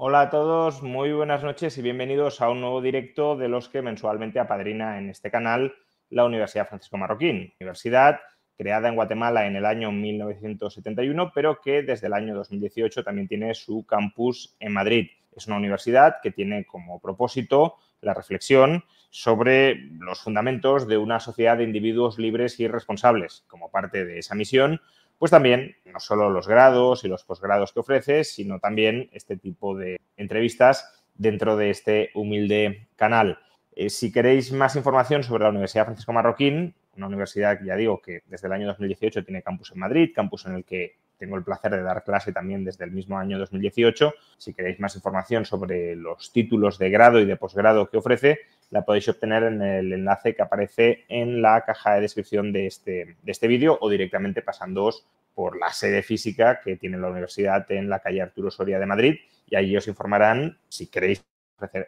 Hola a todos, muy buenas noches y bienvenidos a un nuevo directo de los que mensualmente apadrina en este canal la Universidad Francisco Marroquín, universidad creada en Guatemala en el año 1971, pero que desde el año 2018 también tiene su campus en Madrid. Es una universidad que tiene como propósito la reflexión sobre los fundamentos de una sociedad de individuos libres y responsables. Como parte de esa misión, pues también no solo los grados y los posgrados que ofreces, sino también este tipo de entrevistas dentro de este humilde canal. Eh, si queréis más información sobre la Universidad Francisco Marroquín, una universidad que ya digo que desde el año 2018 tiene campus en Madrid, campus en el que tengo el placer de dar clase también desde el mismo año 2018. Si queréis más información sobre los títulos de grado y de posgrado que ofrece, la podéis obtener en el enlace que aparece en la caja de descripción de este, de este vídeo o directamente pasándoos por la sede física que tiene la universidad en la calle Arturo Soria de Madrid y allí os informarán, si queréis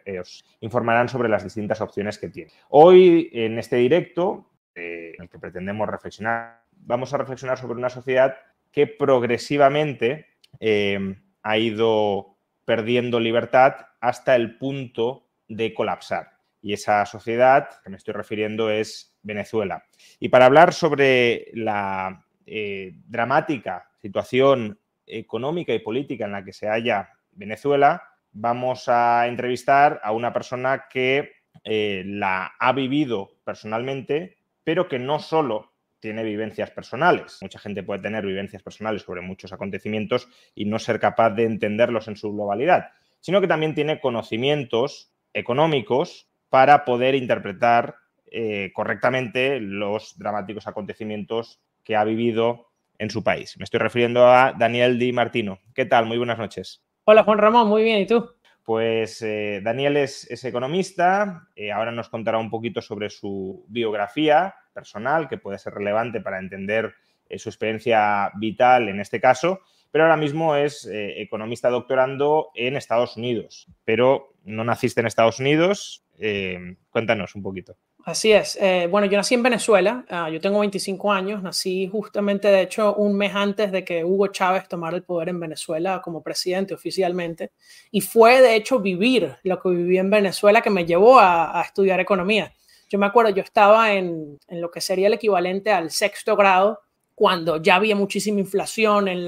eh, os informarán sobre las distintas opciones que tiene. Hoy, en este directo, eh, en el que pretendemos reflexionar, vamos a reflexionar sobre una sociedad que progresivamente em, ha ido perdiendo libertad hasta el punto de colapsar y esa sociedad que me estoy refiriendo es Venezuela. Y para hablar sobre la eh, dramática situación económica y política en la que se halla Venezuela, vamos a entrevistar a una persona que eh, la ha vivido personalmente, pero que no solo tiene vivencias personales. Mucha gente puede tener vivencias personales sobre muchos acontecimientos y no ser capaz de entenderlos en su globalidad, sino que también tiene conocimientos económicos para poder interpretar eh, correctamente los dramáticos acontecimientos que ha vivido en su país. Me estoy refiriendo a Daniel Di Martino. ¿Qué tal? Muy buenas noches. Hola Juan Ramón, muy bien. ¿Y tú? Pues eh, Daniel es, economista, eh, ahora nos contará un poquito sobre su biografía personal, que puede ser relevante para entender su experiencia vital en este caso, pero ahora mismo es economista doctorando en Estados Unidos. Pero no naciste en Estados Unidos, eh, cuéntanos un poquito. Así es. Eh, bueno, yo nací en Venezuela, ah, yo tengo 25 años, nací justamente, de hecho, un mes antes de que Hugo Chávez tomara el poder en Venezuela como presidente oficialmente. Y fue, de hecho, vivir lo que viví en Venezuela que me llevó a, estudiar economía. Yo me acuerdo, yo estaba en, lo que sería el equivalente al sexto grado cuando ya había muchísima inflación en,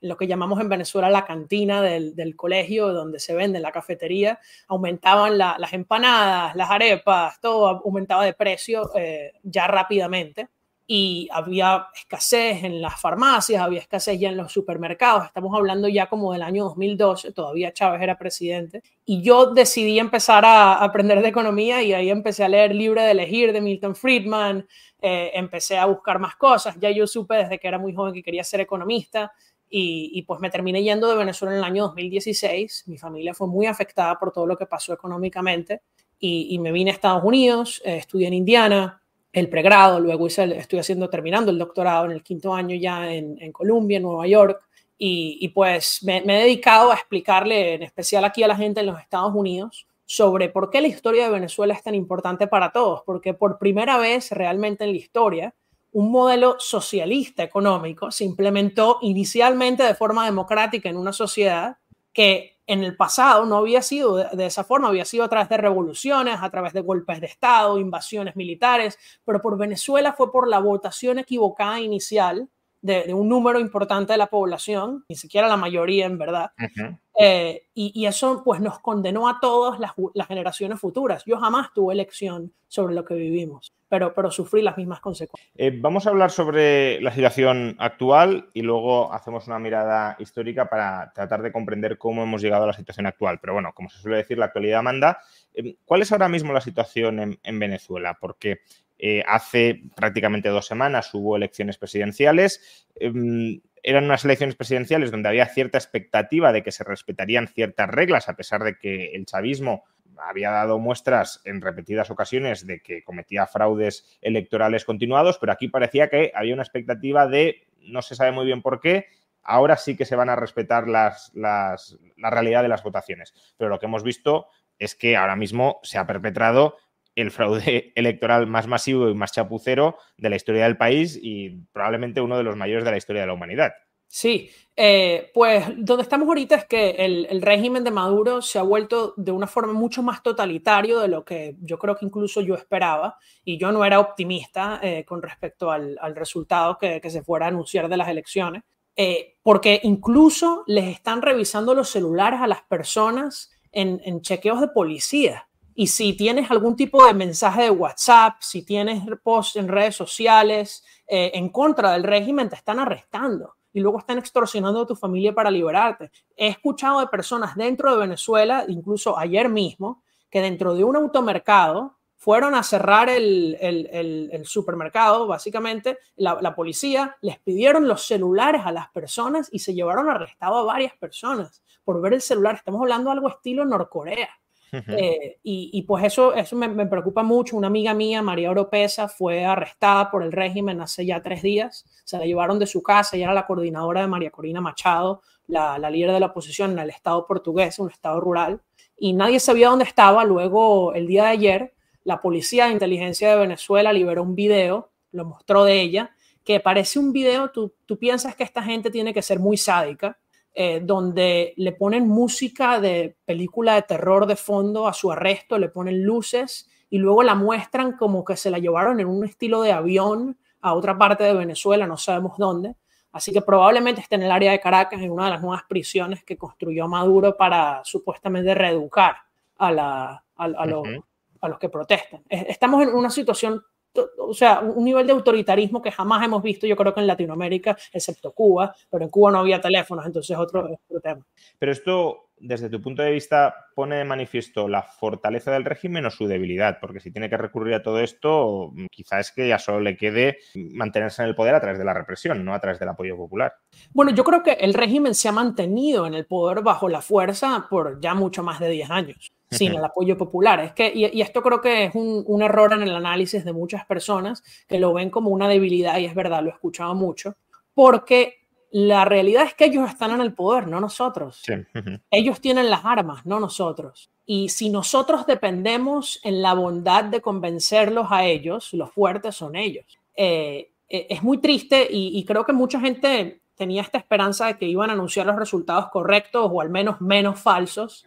lo que llamamos en Venezuela la cantina del, colegio, donde se vende la cafetería, aumentaban las empanadas, las arepas, todo aumentaba de precio eh, ya rápidamente. Y había escasez en las farmacias, había escasez ya en los supermercados. Estamos hablando ya como del año 2012, todavía Chávez era presidente. Y yo decidí empezar a aprender de economía y ahí empecé a leer Libre de Elegir de Milton Friedman, eh, empecé a buscar más cosas. Ya yo supe desde que era muy joven que quería ser economista y, pues me terminé yendo de Venezuela en el año 2016. Mi familia fue muy afectada por todo lo que pasó económicamente y, me vine a Estados Unidos, eh, estudié en Indiana el pregrado, luego estoy haciendo, terminando el doctorado en el quinto año ya en, en Colombia, en Nueva York. Y, pues me, he dedicado a explicarle, en especial aquí a la gente en los Estados Unidos, sobre por qué la historia de Venezuela es tan importante para todos, porque por primera vez realmente en la historia, un modelo socialista económico se implementó inicialmente de forma democrática en una sociedad que en el pasado no había sido de esa forma, había sido a través de revoluciones, a través de golpes de Estado, invasiones militares, pero por Venezuela fue por la votación equivocada inicial de, un número importante de la población, ni siquiera la mayoría en verdad, eh, y, eso pues nos condenó a todas las, las, generaciones futuras. Yo jamás tuve elección sobre lo que vivimos pero, pero sufrí las mismas consecuencias. Eh, vamos a hablar sobre la situación actual y luego hacemos una mirada histórica para tratar de comprender cómo hemos llegado a la situación actual. Pero bueno, como se suele decir, la actualidad manda. Eh, ¿Cuál es ahora mismo la situación en, Venezuela? Porque eh, hace prácticamente dos semanas hubo elecciones presidenciales. Em, eran unas elecciones presidenciales donde había cierta expectativa de que se respetarían ciertas reglas, a pesar de que el chavismo había dado muestras en repetidas ocasiones de que cometía fraudes electorales continuados, pero aquí parecía que había una expectativa de, no se sabe muy bien por qué, ahora sí que se van a respetar las, la realidad de las votaciones. Pero lo que hemos visto es que ahora mismo se ha perpetrado el fraude electoral más masivo y más chapucero de la historia del país y probablemente uno de los mayores de la historia de la humanidad. Sí, eh, pues donde estamos ahorita es que el, régimen de Maduro se ha vuelto de una forma mucho más totalitario de lo que yo creo que incluso yo esperaba y yo no era optimista eh, con respecto al, resultado que, se fuera a anunciar de las elecciones, eh, porque incluso les están revisando los celulares a las personas en, chequeos de policía. Y si tienes algún tipo de mensaje de WhatsApp, si tienes post en redes sociales en contra del régimen, te están arrestando y luego están extorsionando a tu familia para liberarte. He escuchado de personas dentro de Venezuela, incluso ayer mismo, que dentro de un automercado fueron a cerrar el, supermercado, básicamente, la, policía les pidieron los celulares a las personas y se llevaron arrestado a varias personas por ver el celular. Estamos hablando algo estilo Norcorea. Eh, y, pues eso, eso me, preocupa mucho. Una amiga mía, María Oropesa, fue arrestada por el régimen hace ya tres días. Se la llevaron de su casa. Ella era la coordinadora de María Corina Machado, la, líder de la oposición en el estado portugués, un estado rural. Y nadie sabía dónde estaba. Luego, el día de ayer, la policía de inteligencia de Venezuela liberó un video, lo mostró de ella, que parece un video, tú, tú piensas que esta gente tiene que ser muy sádica eh, donde le ponen música de película de terror de fondo a su arresto, le ponen luces y luego la muestran como que se la llevaron en un estilo de avión a otra parte de Venezuela, no sabemos dónde. Así que probablemente esté en el área de Caracas, en una de las nuevas prisiones que construyó Maduro para supuestamente reeducar a, a los que protestan. Estamos en una situación o sea, un nivel de autoritarismo que jamás hemos visto, yo creo que en Latinoamérica, excepto Cuba, pero en Cuba no había teléfonos, entonces otro, otro tema. Pero esto, desde tu punto de vista, pone de manifiesto la fortaleza del régimen o su debilidad, porque si tiene que recurrir a todo esto, quizás es que ya solo le quede mantenerse en el poder a través de la represión, no a través del apoyo popular. Bueno, yo creo que el régimen se ha mantenido en el poder bajo la fuerza por ya mucho más de 10 años sin el apoyo popular. Es que, y, esto creo que es un, error en el análisis de muchas personas que lo ven como una debilidad, y es verdad, lo he escuchado mucho, porque la realidad es que ellos están en el poder, no nosotros. Ellos tienen las armas, no nosotros. Y si nosotros dependemos en la bondad de convencerlos a ellos, los fuertes son ellos. Eh, eh, es muy triste y, creo que mucha gente tenía esta esperanza de que iban a anunciar los resultados correctos o al menos menos falsos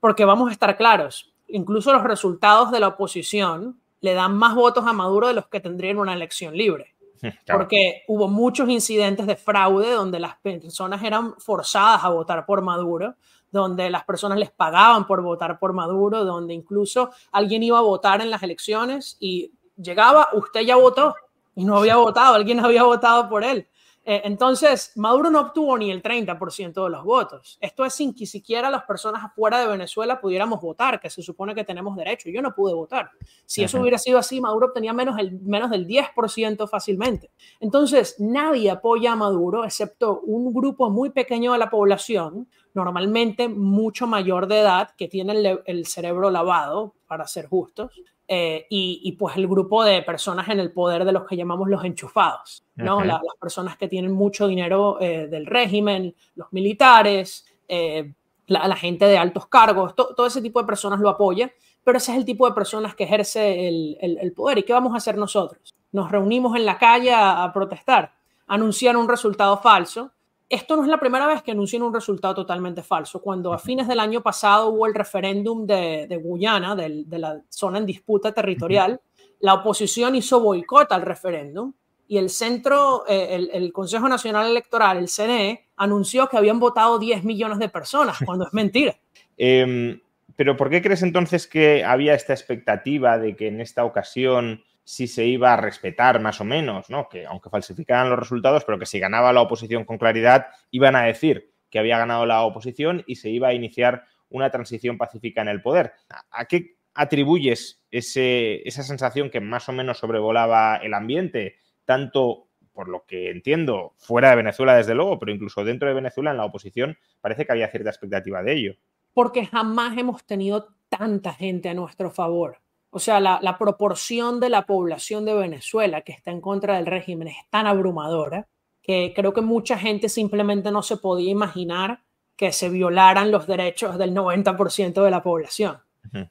porque vamos a estar claros, incluso los resultados de la oposición le dan más votos a Maduro de los que tendrían una elección libre. Porque hubo muchos incidentes de fraude donde las personas eran forzadas a votar por Maduro, donde las personas les pagaban por votar por Maduro, donde incluso alguien iba a votar en las elecciones y llegaba, usted ya votó y no había votado, alguien había votado por él. Eh, entonces, Maduro no obtuvo ni el 30% de los votos. Esto es sin que siquiera las personas afuera de Venezuela pudiéramos votar, que se supone que tenemos derecho. Yo no pude votar. Si eso hubiera sido así, Maduro obtenía menos, menos del 10% fácilmente. Entonces, nadie apoya a Maduro, excepto un grupo muy pequeño de la población, normalmente mucho mayor de edad, que tiene el cerebro lavado, para ser justos, eh, y, pues el grupo de personas en el poder de los que llamamos los enchufados, ¿no? las personas que tienen mucho dinero eh, del régimen, los militares, eh, la, gente de altos cargos, todo ese tipo de personas lo apoya, pero ese es el tipo de personas que ejerce el, poder. ¿Y qué vamos a hacer nosotros? Nos reunimos en la calle a, a protestar, anunciar un resultado falso esto no es la primera vez que anuncian un resultado totalmente falso. Cuando a fines del año pasado hubo el referéndum de, Guyana, de, la zona en disputa territorial, la oposición hizo boicot al referéndum y el centro, eh, el, Consejo Nacional Electoral, el CNE, anunció que habían votado 10 millones de personas, cuando es mentira. Em, pero ¿por qué crees entonces que había esta expectativa de que en esta ocasión si se iba a respetar más o menos, ¿no? Que aunque falsificaran los resultados, pero que si ganaba la oposición con claridad, iban a decir que había ganado la oposición y se iba a iniciar una transición pacífica en el poder. ¿A qué atribuyes esa sensación que más o menos sobrevolaba el ambiente, tanto por lo que entiendo, fuera de Venezuela desde luego, pero incluso dentro de Venezuela en la oposición parece que había cierta expectativa de ello? Porque jamás hemos tenido tanta gente a nuestro favor o sea, la, proporción de la población de Venezuela que está en contra del régimen es tan abrumadora que creo que mucha gente simplemente no se podía imaginar que se violaran los derechos del 90% de la población.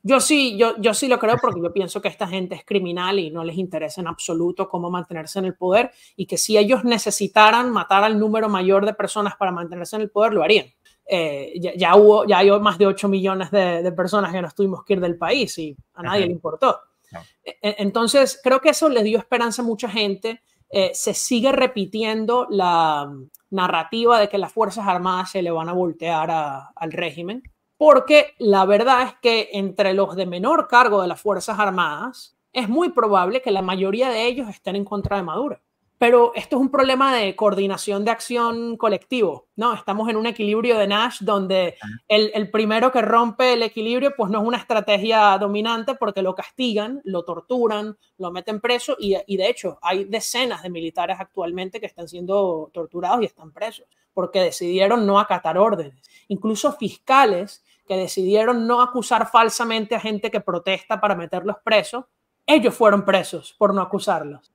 Yo sí, yo, yo sí lo creo porque yo pienso que esta gente es criminal y no les interesa en absoluto cómo mantenerse en el poder y que si ellos necesitaran matar al número mayor de personas para mantenerse en el poder, lo harían. Eh, ya, hubo, ya hay más de 8 millones de, personas que nos tuvimos que ir del país y a nadie le importó. E, e, entonces, creo que eso le dio esperanza a mucha gente. Eh, se sigue repitiendo la mm, narrativa de que las Fuerzas Armadas se le van a voltear al régimen, porque la verdad es que entre los de menor cargo de las Fuerzas Armadas, es muy probable que la mayoría de ellos estén en contra de Maduro pero esto es un problema de coordinación de acción colectivo, ¿no? Estamos en un equilibrio de Nash donde el, primero que rompe el equilibrio pues no es una estrategia dominante porque lo castigan, lo torturan, lo meten preso y, de hecho hay decenas de militares actualmente que están siendo torturados y están presos porque decidieron no acatar órdenes. Incluso fiscales que decidieron no acusar falsamente a gente que protesta para meterlos presos ellos fueron presos por no acusarlos.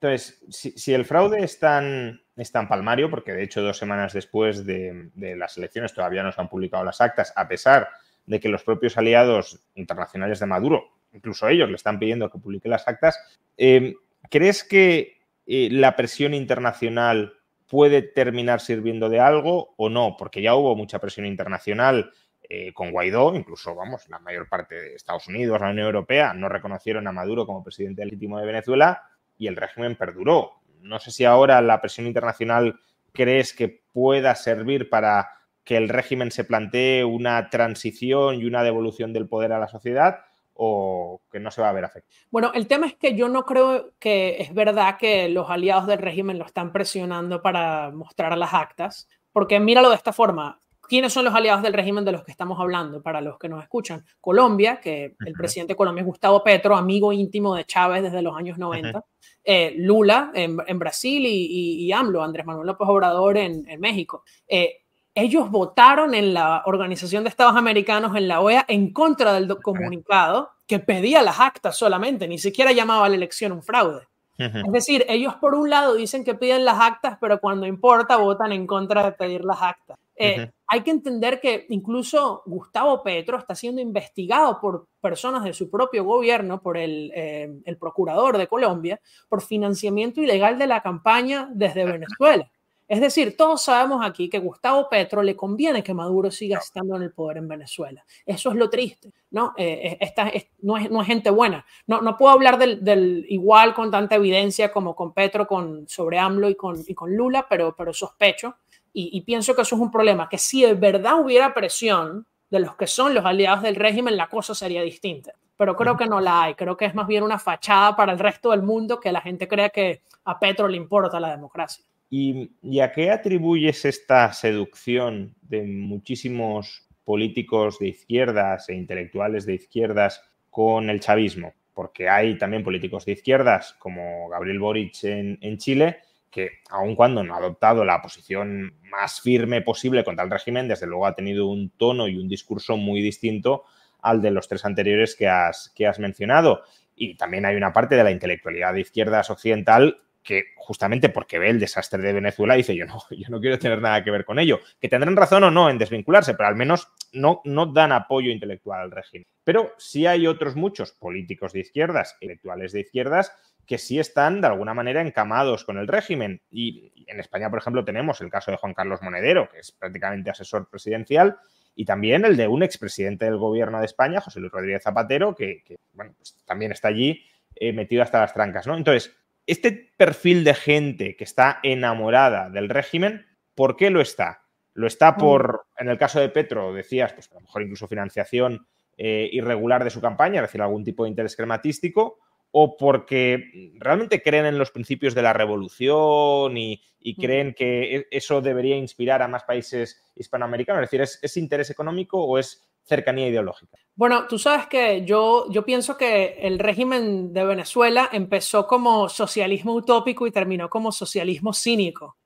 Entonces, si, el fraude es tan, palmario, porque de hecho dos semanas después de, las elecciones todavía no se han publicado las actas, a pesar de que los propios aliados internacionales de Maduro, incluso ellos, le están pidiendo que publique las actas, eh, ¿crees que eh, la presión internacional puede terminar sirviendo de algo o no? Porque ya hubo mucha presión internacional eh, con Guaidó, incluso, vamos, la mayor parte de Estados Unidos, la Unión Europea, no reconocieron a Maduro como presidente legítimo de Venezuela y el régimen perduró. No sé si ahora la presión internacional crees que pueda servir para que el régimen se plantee una transición y una devolución del poder a la sociedad o que no se va a ver afectado. Bueno, el tema es que yo no creo que es verdad que los aliados del régimen lo están presionando para mostrar las actas, porque míralo de esta forma, ¿Quiénes son los aliados del régimen de los que estamos hablando para los que nos escuchan? Colombia, que el presidente de Colombia es Gustavo Petro, amigo íntimo de Chávez desde los años 90, eh, Lula en, Brasil y, AMLO, Andrés Manuel López Obrador en, México. Eh, ellos votaron en la Organización de Estados Americanos, en la OEA, en contra del comunicado que pedía las actas solamente, ni siquiera llamaba a la elección un fraude. Es decir, ellos por un lado dicen que piden las actas, pero cuando importa votan en contra de pedir las actas. Eh, hay que entender que incluso Gustavo Petro está siendo investigado por personas de su propio gobierno, por el, eh, procurador de Colombia, por financiamiento ilegal de la campaña desde Venezuela. Es decir, todos sabemos aquí que Gustavo Petro le conviene que Maduro siga estando en el poder en Venezuela. Eso es lo triste, ¿no? Eh, eh, esta, no, es, no, es, gente buena. No, no puedo hablar del, igual con tanta evidencia como con Petro, con, sobre AMLO y con, Lula, pero, pero sospecho y, pienso que eso es un problema, que si de verdad hubiera presión de los que son los aliados del régimen, la cosa sería distinta. Pero creo que no la hay, creo que es más bien una fachada para el resto del mundo que la gente crea que a Petro le importa la democracia. ¿Y, ¿Y, a qué atribuyes esta seducción de muchísimos políticos de izquierdas e intelectuales de izquierdas con el chavismo? Porque hay también políticos de izquierdas, como Gabriel Boric en Chile, que aun cuando no ha adoptado la posición más firme posible contra el régimen, desde luego ha tenido un tono y un discurso muy distinto al de los tres anteriores que has, que has mencionado. Y también hay una parte de la intelectualidad de izquierdas occidental que justamente porque ve el desastre de Venezuela dice yo no, yo no quiero tener nada que ver con ello, que tendrán razón o no en desvincularse, pero al menos no, no dan apoyo intelectual al régimen. Pero sí hay otros muchos políticos de izquierdas, intelectuales de izquierdas, que sí están de alguna manera encamados con el régimen. Y en España, por ejemplo, tenemos el caso de Juan Carlos Monedero, que es prácticamente asesor presidencial, y también el de un expresidente del gobierno de España, José Luis Rodríguez Zapatero, que, bueno, pues también está allí eh, metido hasta las trancas. ¿no? Entonces, este perfil de gente que está enamorada del régimen, ¿por qué lo está? Lo está mm. por, en el caso de Petro, decías, pues a lo mejor incluso financiación eh, irregular de su campaña, es decir, algún tipo de interés crematístico, o porque realmente creen en los principios de la revolución y, mm. creen que e, eso debería inspirar a más países hispanoamericanos. Es decir, ¿es, interés económico o es cercanía ideológica? Bueno, tú sabes que yo, yo pienso que el régimen de Venezuela empezó como socialismo utópico y terminó como socialismo cínico.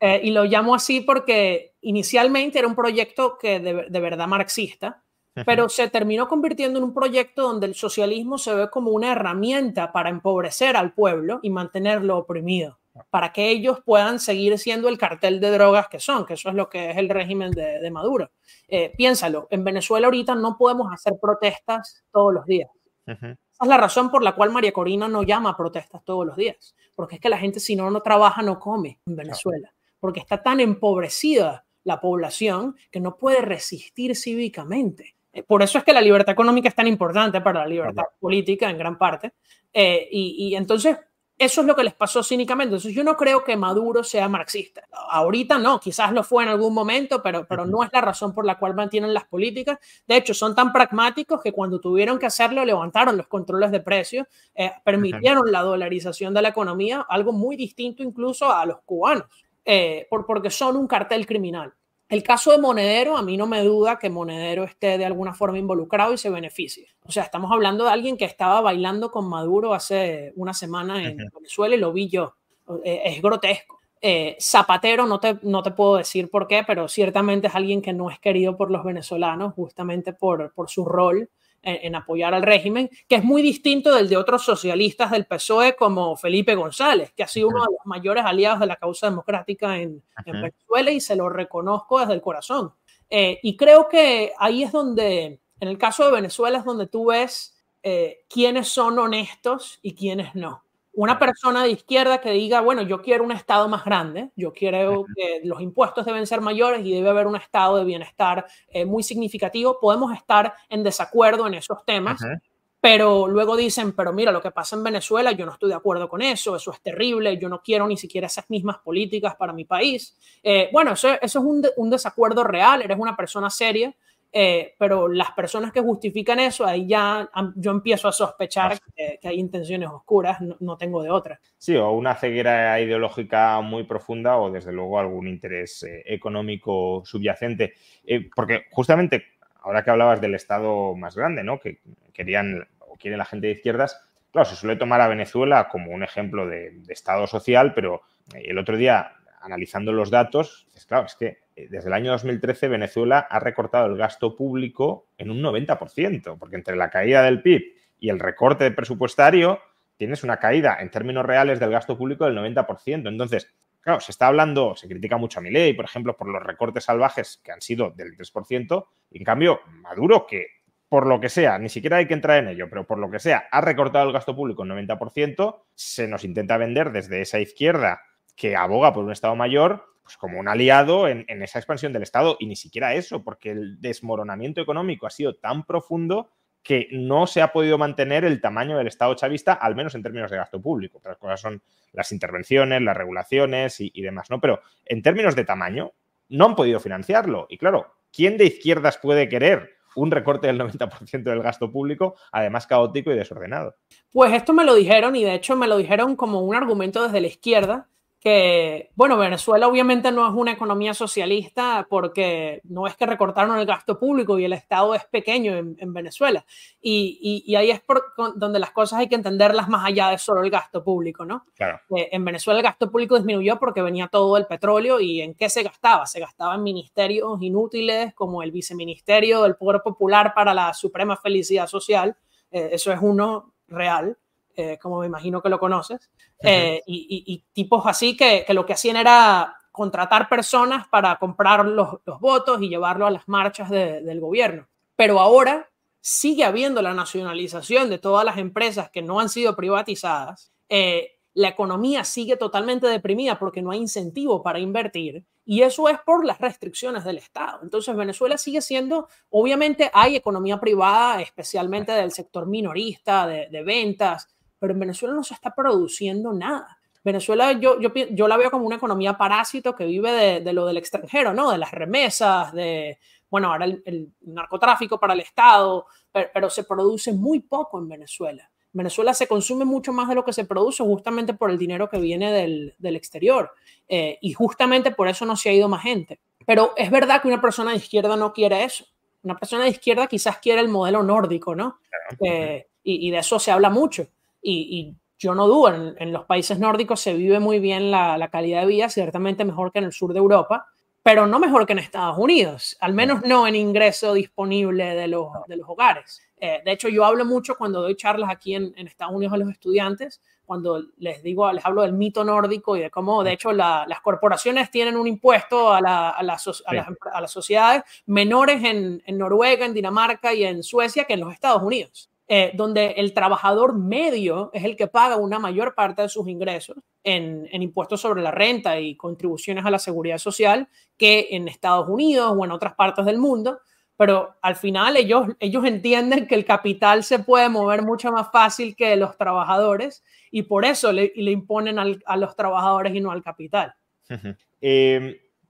Eh, y lo llamo así porque inicialmente era un proyecto que de, verdad marxista, pero se terminó convirtiendo en un proyecto donde el socialismo se ve como una herramienta para empobrecer al pueblo y mantenerlo oprimido para que ellos puedan seguir siendo el cartel de drogas que son, que eso es lo que es el régimen de, Maduro. Eh, piénsalo, en Venezuela ahorita no podemos hacer protestas todos los días. Esa es la razón por la cual María Corina no llama a protestas todos los días, porque es que la gente si no, no trabaja, no come en Venezuela, porque está tan empobrecida la población que no puede resistir cívicamente. Eh, por eso es que la libertad económica es tan importante para la libertad política en gran parte. Eh, y entonces eso es lo que les pasó cínicamente. Entonces, yo no creo que Maduro sea marxista. Ahorita no, quizás lo fue en algún momento, pero, pero no es la razón por la cual mantienen las políticas. De hecho, son tan pragmáticos que cuando tuvieron que hacerlo, levantaron los controles de precios, eh, permitieron la dolarización de la economía, algo muy distinto incluso a los cubanos, eh, por, porque son un cartel criminal. El caso de Monedero, a mí no me duda que Monedero esté de alguna forma involucrado y se beneficie. O sea, estamos hablando de alguien que estaba bailando con Maduro hace una semana en Venezuela y lo vi yo. Eh, es grotesco. Eh, Zapatero, no te, no te puedo decir por qué, pero ciertamente es alguien que no es querido por los venezolanos justamente por, por su rol en, apoyar al régimen, que es muy distinto del de otros socialistas del PSOE como Felipe González, que ha sido uno de los mayores aliados de la causa democrática en, Venezuela y se lo reconozco desde el corazón. Eh, y creo que ahí es donde, en el caso de Venezuela, es donde tú ves eh, quiénes son honestos y quiénes no una persona de izquierda que diga, bueno, yo quiero un Estado más grande, yo quiero que los impuestos deben ser mayores y debe haber un Estado de bienestar eh, muy significativo, podemos estar en desacuerdo en esos temas. Pero luego dicen, pero mira, lo que pasa en Venezuela, yo no estoy de acuerdo con eso, eso es terrible, yo no quiero ni siquiera esas mismas políticas para mi país. Eh, bueno, eso, es un desacuerdo real, eres una persona seria, eh, pero las personas que justifican eso, ahí ya yo empiezo a sospechar que, hay intenciones oscuras, no, tengo de otra. Sí, o una ceguera ideológica muy profunda o desde luego algún interés eh, económico subyacente, eh, porque justamente ahora que hablabas del Estado más grande, ¿no? Que querían o quieren la gente de izquierdas, claro, se suele tomar a Venezuela como un ejemplo de, de Estado social, pero el otro día, analizando los datos, es claro, es que eh, desde el año 2013 Venezuela ha recortado el gasto público en un 90%, porque entre la caída del PIB y el recorte presupuestario tienes una caída en términos reales del gasto público del 90%. Entonces, claro, se está hablando, se critica mucho a Milei, por ejemplo, por los recortes salvajes que han sido del 3%, en cambio Maduro, que por lo que sea, ni siquiera hay que entrar en ello, pero por lo que sea, ha recortado el gasto público en 90%, se nos intenta vender desde esa izquierda que aboga por un Estado mayor pues como un aliado en, esa expansión del Estado. Y ni siquiera eso, porque el desmoronamiento económico ha sido tan profundo que no se ha podido mantener el tamaño del Estado chavista, al menos en términos de gasto público. Otras cosas son las intervenciones, las regulaciones y, y demás, ¿no? Pero en términos de tamaño, no han podido financiarlo. Y claro, ¿quién de izquierdas puede querer un recorte del 90% del gasto público, además caótico y desordenado. Pues esto me lo dijeron y de hecho me lo dijeron como un argumento desde la izquierda que, bueno, Venezuela obviamente no es una economía socialista porque no es que recortaron el gasto público y el Estado es pequeño en, Venezuela. Y, ahí es donde las cosas hay que entenderlas más allá de solo el gasto público, ¿no? Claro. Eh, en Venezuela el gasto público disminuyó porque venía todo el petróleo y ¿en qué se gastaba? Se gastaba en ministerios inútiles como el viceministerio del Poder Popular para la Suprema Felicidad Social, eh, eso es uno real. Eh, como me imagino que lo conoces, eh, y, tipos así que, lo que hacían era contratar personas para comprar los, votos y llevarlo a las marchas del gobierno. Pero ahora sigue habiendo la nacionalización de todas las empresas que no han sido privatizadas. Eh, la economía sigue totalmente deprimida porque no hay incentivo para invertir y eso es por las restricciones del Estado. Entonces Venezuela sigue siendo, obviamente hay economía privada, especialmente del sector minorista, de, de ventas, pero en Venezuela no se está produciendo nada. Venezuela yo, yo, yo la veo como una economía parásito que vive de, de, lo del extranjero, ¿no? De las remesas, de, bueno, ahora el, el narcotráfico para el Estado, pero, se produce muy poco en Venezuela. Venezuela se consume mucho más de lo que se produce justamente por el dinero que viene del, del exterior eh, y justamente por eso no se ha ido más gente. Pero es verdad que una persona de izquierda no quiere eso. Una persona de izquierda quizás quiere el modelo nórdico, ¿no? Eh, y, y de eso se habla mucho y, yo no dudo, en, los países nórdicos se vive muy bien la, calidad de vida, ciertamente mejor que en el sur de Europa, pero no mejor que en Estados Unidos, al menos no en ingreso disponible de los, de los hogares. Eh, de hecho, yo hablo mucho cuando doy charlas aquí en, Estados Unidos a los estudiantes, cuando les digo, les hablo del mito nórdico y de cómo, de hecho, las corporaciones tienen un impuesto a, las, a las sociedades menores en Noruega, en Dinamarca y en Suecia que en los Estados Unidos. Eh, donde el trabajador medio es el que paga una mayor parte de sus ingresos en, impuestos sobre la renta y contribuciones a la seguridad social que en Estados Unidos o en otras partes del mundo. Pero al final ellos, ellos entienden que el capital se puede mover mucho más fácil que los trabajadores y por eso le, le imponen a los trabajadores y no al capital.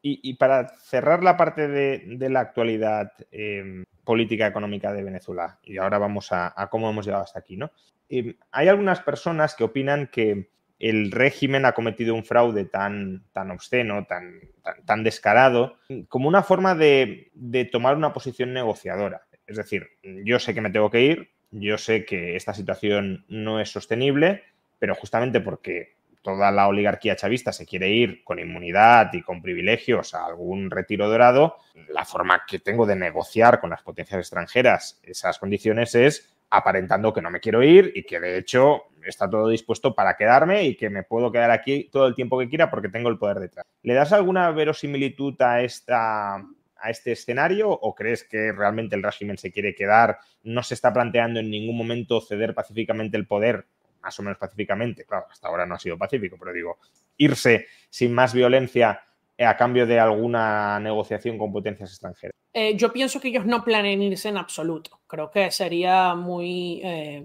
Y, para cerrar la parte de, la actualidad em, política económica de Venezuela, y ahora vamos a, cómo hemos llegado hasta aquí, ¿no? Em, hay algunas personas que opinan que el régimen ha cometido un fraude tan, obsceno, tan, tan, descarado, como una forma de tomar una posición negociadora. Es decir, yo sé que me tengo que ir, yo sé que esta situación no es sostenible, pero justamente porque toda la oligarquía chavista se quiere ir con inmunidad y con privilegios a algún retiro dorado, la forma que tengo de negociar con las potencias extranjeras esas condiciones es aparentando que no me quiero ir y que de hecho está todo dispuesto para quedarme y que me puedo quedar aquí todo el tiempo que quiera porque tengo el poder detrás. ¿Le das alguna verosimilitud a esta a este escenario o crees que realmente el régimen se quiere quedar, no se está planteando en ningún momento ceder pacíficamente el poder más o menos pacíficamente, claro, hasta ahora no ha sido pacífico, pero digo, irse sin más violencia eh, a cambio de alguna negociación con potencias extranjeras? Eh, yo pienso que ellos no planean irse en absoluto. Creo que sería muy... Eh,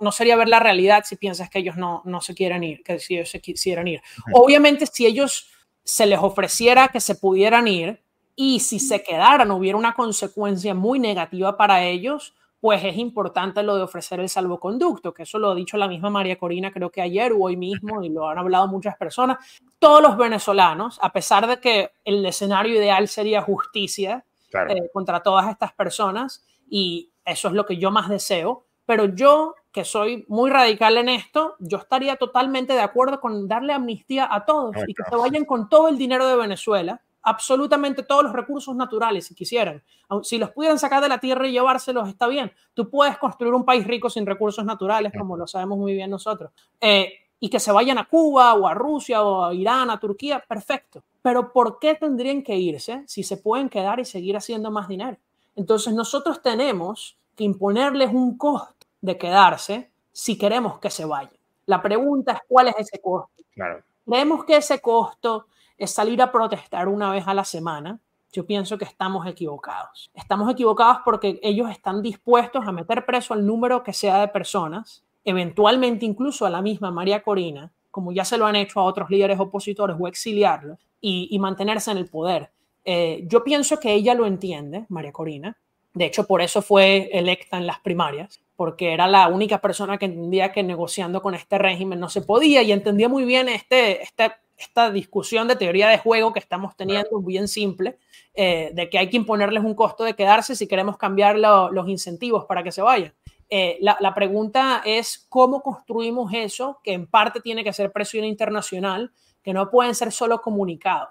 no, sería ver la realidad si piensas que ellos no, no se quieren ir, que si ellos se quisieran ir. Obviamente, si ellos se les ofreciera que se pudieran ir y si se quedaran hubiera una consecuencia muy negativa para ellos, pues es importante lo de ofrecer el salvoconducto, que eso lo ha dicho la misma María Corina creo que ayer o hoy mismo y lo han hablado muchas personas. Todos los venezolanos, a pesar de que el escenario ideal sería justicia eh, contra todas estas personas, y eso es lo que yo más deseo, pero yo, que soy muy radical en esto, yo estaría totalmente de acuerdo con darle amnistía a todos y que se vayan con todo el dinero de Venezuela absolutamente todos los recursos naturales si quisieran. Si los pudieran sacar de la tierra y llevárselos, está bien. Tú puedes construir un país rico sin recursos naturales, como lo sabemos muy bien nosotros. Eh, y que se vayan a Cuba o a Rusia o a Irán, a Turquía, perfecto. Pero ¿por qué tendrían que irse si se pueden quedar y seguir haciendo más dinero? Entonces nosotros tenemos que imponerles un costo de quedarse si queremos que se vayan. La pregunta es cuál es ese costo. Claro. Creemos que ese costo es salir a protestar una vez a la semana, yo pienso que estamos equivocados. Estamos equivocados porque ellos están dispuestos a meter preso al número que sea de personas, eventualmente incluso a la misma María Corina, como ya se lo han hecho a otros líderes opositores, o exiliarlo y, mantenerse en el poder. Eh, yo pienso que ella lo entiende, María Corina. De hecho, por eso fue electa en las primarias, porque era la única persona que entendía que negociando con este régimen no se podía y entendía muy bien este, este esta discusión de teoría de juego que estamos teniendo, claro. bien simple, eh, de que hay que imponerles un costo de quedarse si queremos cambiar los incentivos para que se vayan. Eh, la, pregunta es cómo construimos eso, que en parte tiene que ser presión internacional, que no pueden ser solo comunicados.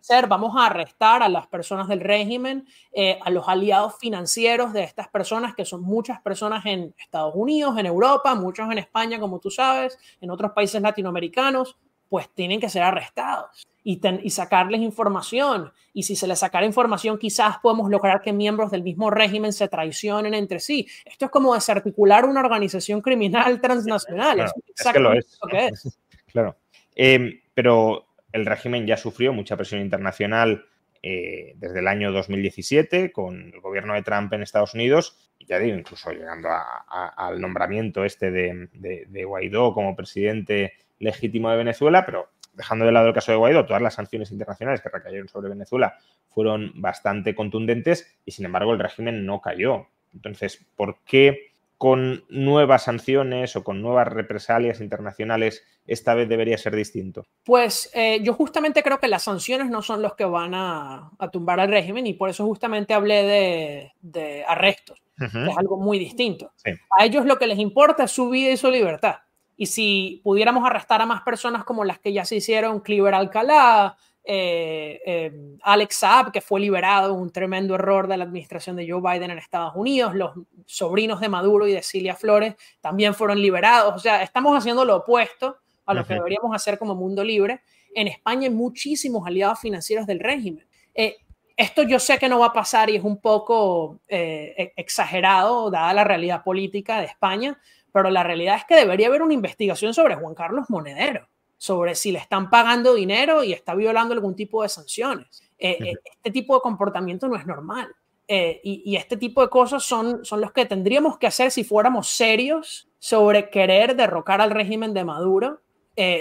ser, vamos a arrestar a las personas del régimen, eh, a los aliados financieros de estas personas, que son muchas personas en Estados Unidos, en Europa, muchos en España, como tú sabes, en otros países latinoamericanos, pues tienen que ser arrestados y, y sacarles información. Y si se les sacara información, quizás podemos lograr que miembros del mismo régimen se traicionen entre sí. Esto es como desarticular una organización criminal transnacional. Claro, es, que lo es. claro. Em, pero el régimen ya sufrió mucha presión internacional eh, desde el año 2017 con el gobierno de Trump en Estados Unidos, ya digo, incluso llegando al nombramiento este de, de, de Guaidó como presidente legítimo de Venezuela, pero dejando de lado el caso de Guaidó, todas las sanciones internacionales que recayeron sobre Venezuela fueron bastante contundentes y sin embargo el régimen no cayó. Entonces, ¿por qué con nuevas sanciones o con nuevas represalias internacionales esta vez debería ser distinto? Pues eh, yo justamente creo que las sanciones no son los que van a, tumbar al régimen y por eso justamente hablé de, arrestos. que es algo muy distinto. A ellos lo que les importa es su vida y su libertad. Y si pudiéramos arrestar a más personas como las que ya se hicieron, Cliver Alcalá, eh, eh, Alex Saab, que fue liberado, un tremendo error de la administración de Joe Biden en Estados Unidos, los sobrinos de Maduro y de Cilia Flores también fueron liberados. O sea, estamos haciendo lo opuesto a lo que deberíamos hacer como mundo libre. En España hay muchísimos aliados financieros del régimen. Eh, esto yo sé que no va a pasar y es un poco e-, exagerado, dada la realidad política de España, pero la realidad es que debería haber una investigación sobre Juan Carlos Monedero, sobre si le están pagando dinero y está violando algún tipo de sanciones. Eh, eh, este tipo de comportamiento no es normal. Eh, y, este tipo de cosas son, son los que tendríamos que hacer si fuéramos serios sobre querer derrocar al régimen de Maduro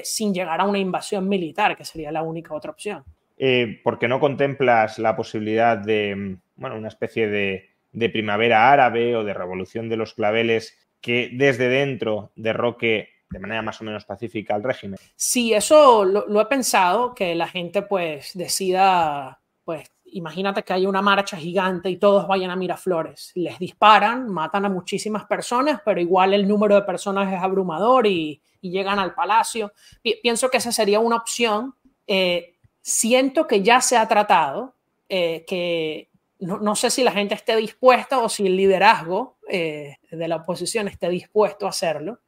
sin llegar a una invasión militar, que sería la única otra opción. ¿Porque ¿Por qué no contemplas la posibilidad de mm, una especie de, de primavera árabe o de revolución de los claveles que desde dentro derroque de manera más o menos pacífica al régimen. Sí, eso lo, he pensado, que la gente pues decida, pues imagínate que hay una marcha gigante y todos vayan a Miraflores. Les disparan, matan a muchísimas personas, pero igual el número de personas es abrumador y, llegan al palacio. pienso que esa sería una opción. Eh, siento que ya se ha tratado, eh, que no, sé si la gente esté dispuesta o si el liderazgo eh, de la oposición esté dispuesto a hacerlo.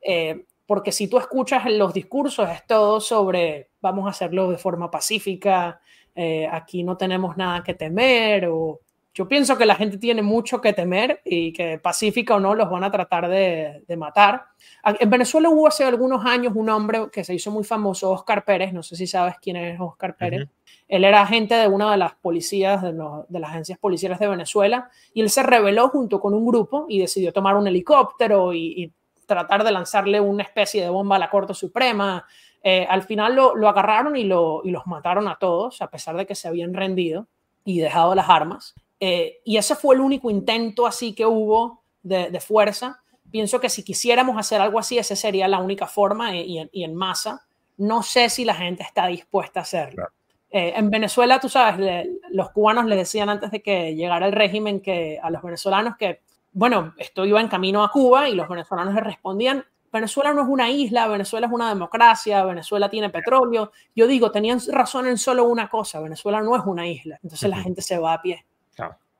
Eh, porque si tú escuchas los discursos, es todo sobre vamos a hacerlo de forma pacífica, eh, aquí no tenemos nada que temer, o yo pienso que la gente tiene mucho que temer y que pacífica o no los van a tratar de, matar. Ah, en Venezuela hubo hace algunos años un hombre que se hizo muy famoso, Oscar Pérez, no sé si sabes quién es Oscar Pérez. Él era agente de una de las policías, de, las agencias policiales de Venezuela, y él se rebeló junto con un grupo y decidió tomar un helicóptero y, tratar de lanzarle una especie de bomba a la Corte Suprema. Eh, al final lo, agarraron y, los mataron a todos, a pesar de que se habían rendido y dejado las armas. Eh, y ese fue el único intento así que hubo de, fuerza. Pienso que si quisiéramos hacer algo así, esa sería la única forma eh, y, en, masa. No sé si la gente está dispuesta a hacerlo. Eh, en Venezuela, tú sabes, los cubanos les decían antes de que llegara el régimen que a los venezolanos que, bueno, esto iba en camino a Cuba y los venezolanos le respondían, Venezuela no es una isla, Venezuela es una democracia, Venezuela tiene petróleo. Yo digo, tenían razón en solo una cosa, Venezuela no es una isla. Entonces la gente se va a pie.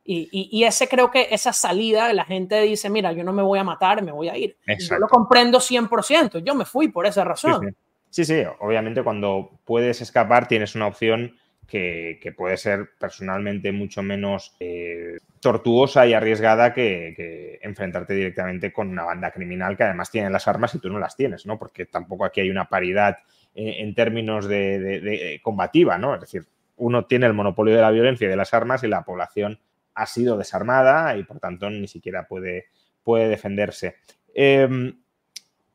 Y, ese creo que esa salida, la gente dice, mira, yo no me voy a matar, me voy a ir. Yo lo comprendo 100%, yo me fui por esa razón. Sí, sí, obviamente cuando puedes escapar tienes una opción que, puede ser personalmente mucho menos eh, tortuosa y arriesgada que, enfrentarte directamente con una banda criminal que además tiene las armas y tú no las tienes, ¿no? Porque tampoco aquí hay una paridad eh, en términos de, eh, combativa, ¿no? Es decir, uno tiene el monopolio de la violencia y de las armas y la población ha sido desarmada y por tanto ni siquiera puede, defenderse. Em,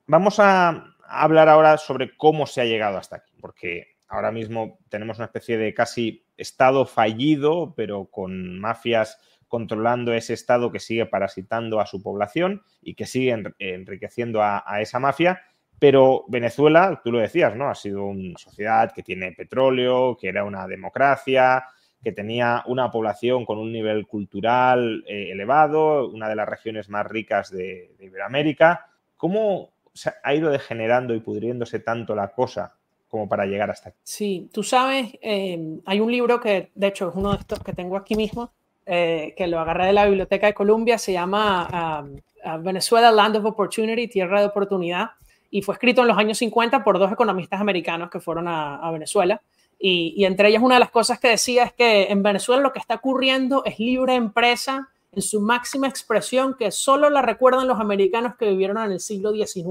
vamos a, hablar ahora sobre cómo se ha llegado hasta aquí, porque ahora mismo tenemos una especie de casi estado fallido, pero con mafias controlando ese estado que sigue parasitando a su población y que sigue enriqueciendo a, esa mafia. Pero Venezuela, tú lo decías, ¿no? Ha sido una sociedad que tiene petróleo, que era una democracia, que tenía una población con un nivel cultural eh, elevado, una de las regiones más ricas de, de Iberoamérica. ¿Cómo, sea, ha ido degenerando y pudriéndose tanto la cosa como para llegar hasta aquí. Sí, tú sabes, eh, hay un libro que de hecho es uno de estos que tengo aquí mismo, eh, que lo agarré de la Biblioteca de Colombia, se llama um, Venezuela, Land of Opportunity, Tierra de Oportunidad, y fue escrito en los años 50 por dos economistas americanos que fueron a, Venezuela. y, entre ellas una de las cosas que decía es que en Venezuela lo que está ocurriendo es libre empresa en su máxima expresión que solo la recuerdan los americanos que vivieron en el siglo XIX.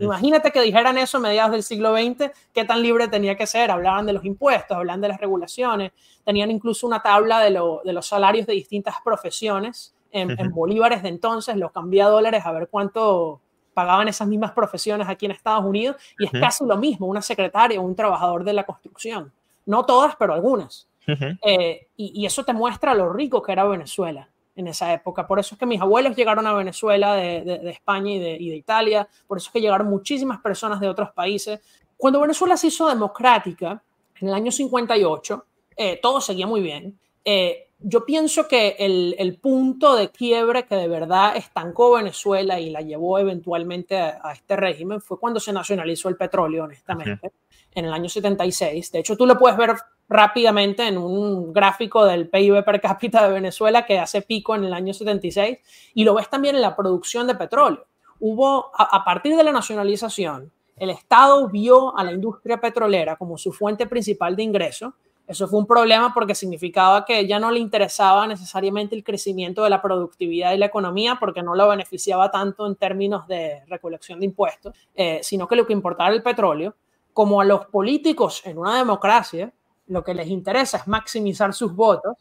Imagínate que dijeran eso a mediados del siglo XX, qué tan libre tenía que ser. Hablaban de los impuestos, hablaban de las regulaciones, tenían incluso una tabla de, los salarios de distintas profesiones en, bolívares de entonces, los cambié a dólares a ver cuánto pagaban esas mismas profesiones aquí en Estados Unidos y es casi lo mismo, una secretaria un trabajador de la construcción. No todas, pero algunas. Eh, y eso te muestra lo rico que era Venezuela en esa época. Por eso es que mis abuelos llegaron a Venezuela de, España y de, Italia, por eso es que llegaron muchísimas personas de otros países. Cuando Venezuela se hizo democrática, en el año 58, eh, todo seguía muy bien. Eh, yo pienso que el, punto de quiebre que de verdad estancó Venezuela y la llevó eventualmente a, este régimen fue cuando se nacionalizó el petróleo, honestamente, en el año 76. De hecho, tú lo puedes ver rápidamente en un gráfico del PIB per cápita de Venezuela que hace pico en el año 76 y lo ves también en la producción de petróleo. Hubo, a, a partir de la nacionalización, el Estado vio a la industria petrolera como su fuente principal de ingreso eso fue un problema porque significaba que ya no le interesaba necesariamente el crecimiento de la productividad y la economía porque no lo beneficiaba tanto en términos de recolección de impuestos, eh, sino que lo que importaba era el petróleo. Como a los políticos en una democracia, lo que les interesa es maximizar sus votos,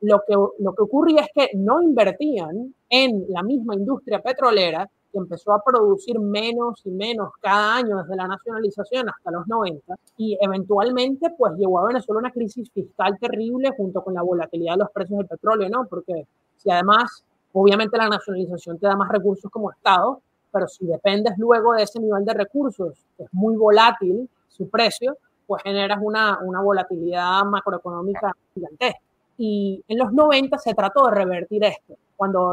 lo, que, lo que ocurría es que no invertían en la misma industria petrolera que empezó a producir menos y menos cada año desde la nacionalización hasta los 90 y eventualmente pues llevó a Venezuela una crisis fiscal terrible junto con la volatilidad de los precios del petróleo, ¿no? Porque si además obviamente la nacionalización te da más recursos como Estado, pero si dependes luego de ese nivel de recursos, que es muy volátil su precio, pues generas una, una volatilidad macroeconómica gigantesca. Y en los 90 se trató de revertir esto, cuando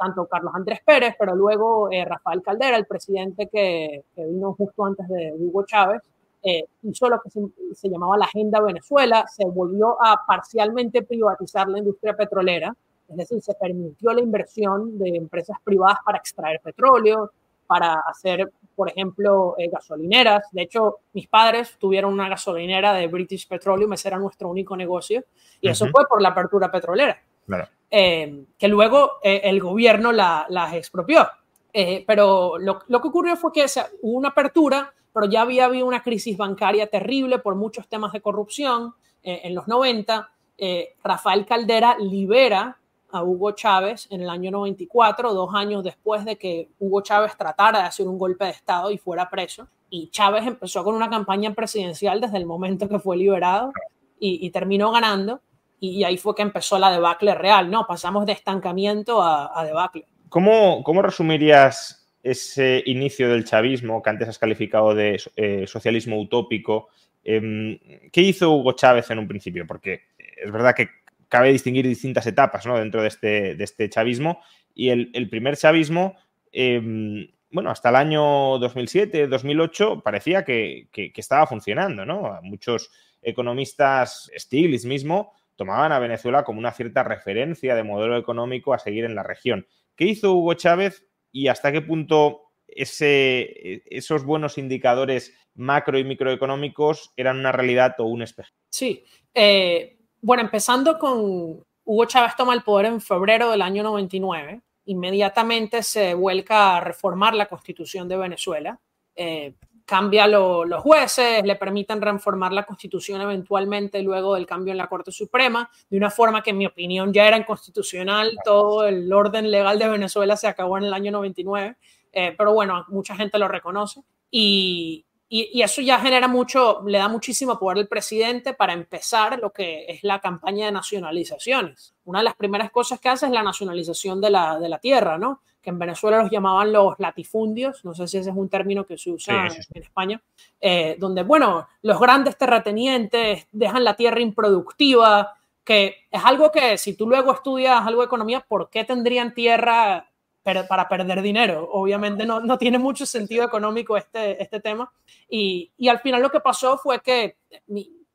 tanto Carlos Andrés Pérez, pero luego eh, Rafael Caldera, el presidente que, vino justo antes de Hugo Chávez, eh, hizo lo que se, llamaba la Agenda Venezuela, se volvió a parcialmente privatizar la industria petrolera, es decir, se permitió la inversión de empresas privadas para extraer petróleo, para hacer, por ejemplo, eh, gasolineras. De hecho, mis padres tuvieron una gasolinera de British Petroleum, ese era nuestro único negocio, y eso fue por la apertura petrolera. Em, que luego eh, el gobierno las expropió. Eh, pero lo, que ocurrió fue que hubo una apertura, pero ya había habido una crisis bancaria terrible por muchos temas de corrupción eh, en los 90. Rafael Caldera libera a Hugo Chávez en el año 94, dos años después de que Hugo Chávez tratara de hacer un golpe de Estado y fuera preso. Y Chávez empezó con una campaña presidencial desde el momento que fue liberado y terminó ganando y ahí fue que empezó la debacle real, ¿no? Pasamos de estancamiento a, debacle. ¿Cómo, resumirías ese inicio del chavismo que antes has calificado de eh, socialismo utópico? Em, ¿Qué hizo Hugo Chávez en un principio? Porque es verdad que cabe distinguir distintas etapas dentro este, de este, chavismo y el, primer chavismo... Em, bueno, hasta el año 2007, 2008, parecía que, que estaba funcionando, ¿no? Muchos economistas, Stiglitz mismo, tomaban a Venezuela como una cierta referencia de modelo económico a seguir en la región. ¿Qué hizo Hugo Chávez y hasta qué punto e, esos buenos indicadores macro y microeconómicos eran una realidad o un espejo? Sí. Eh, bueno, empezando con Hugo Chávez toma el poder en febrero del año 99. Inmediatamente se vuelca a reformar la constitución de Venezuela. Eh, cambia los jueces, le permiten reformar la constitución eventualmente luego del cambio en la Corte Suprema, de una forma que en mi opinión ya era inconstitucional, todo el orden legal de Venezuela se acabó en el año 99, eh, pero bueno, mucha gente lo reconoce y, eso ya genera mucho, le da muchísimo poder al presidente para empezar lo que es la campaña de nacionalizaciones. Una de las primeras cosas que hace es la nacionalización de la, de la tierra, ¿no? que en Venezuela los llamaban los latifundios, no sé si ese es un término que se usa en España, eh, donde, bueno, los grandes terratenientes dejan la tierra improductiva, que es algo que si tú luego estudias algo de economía, ¿por qué tendrían tierra para perder dinero. Obviamente no, no, tiene mucho sentido económico este, este tema. Y, y al final lo que pasó fue que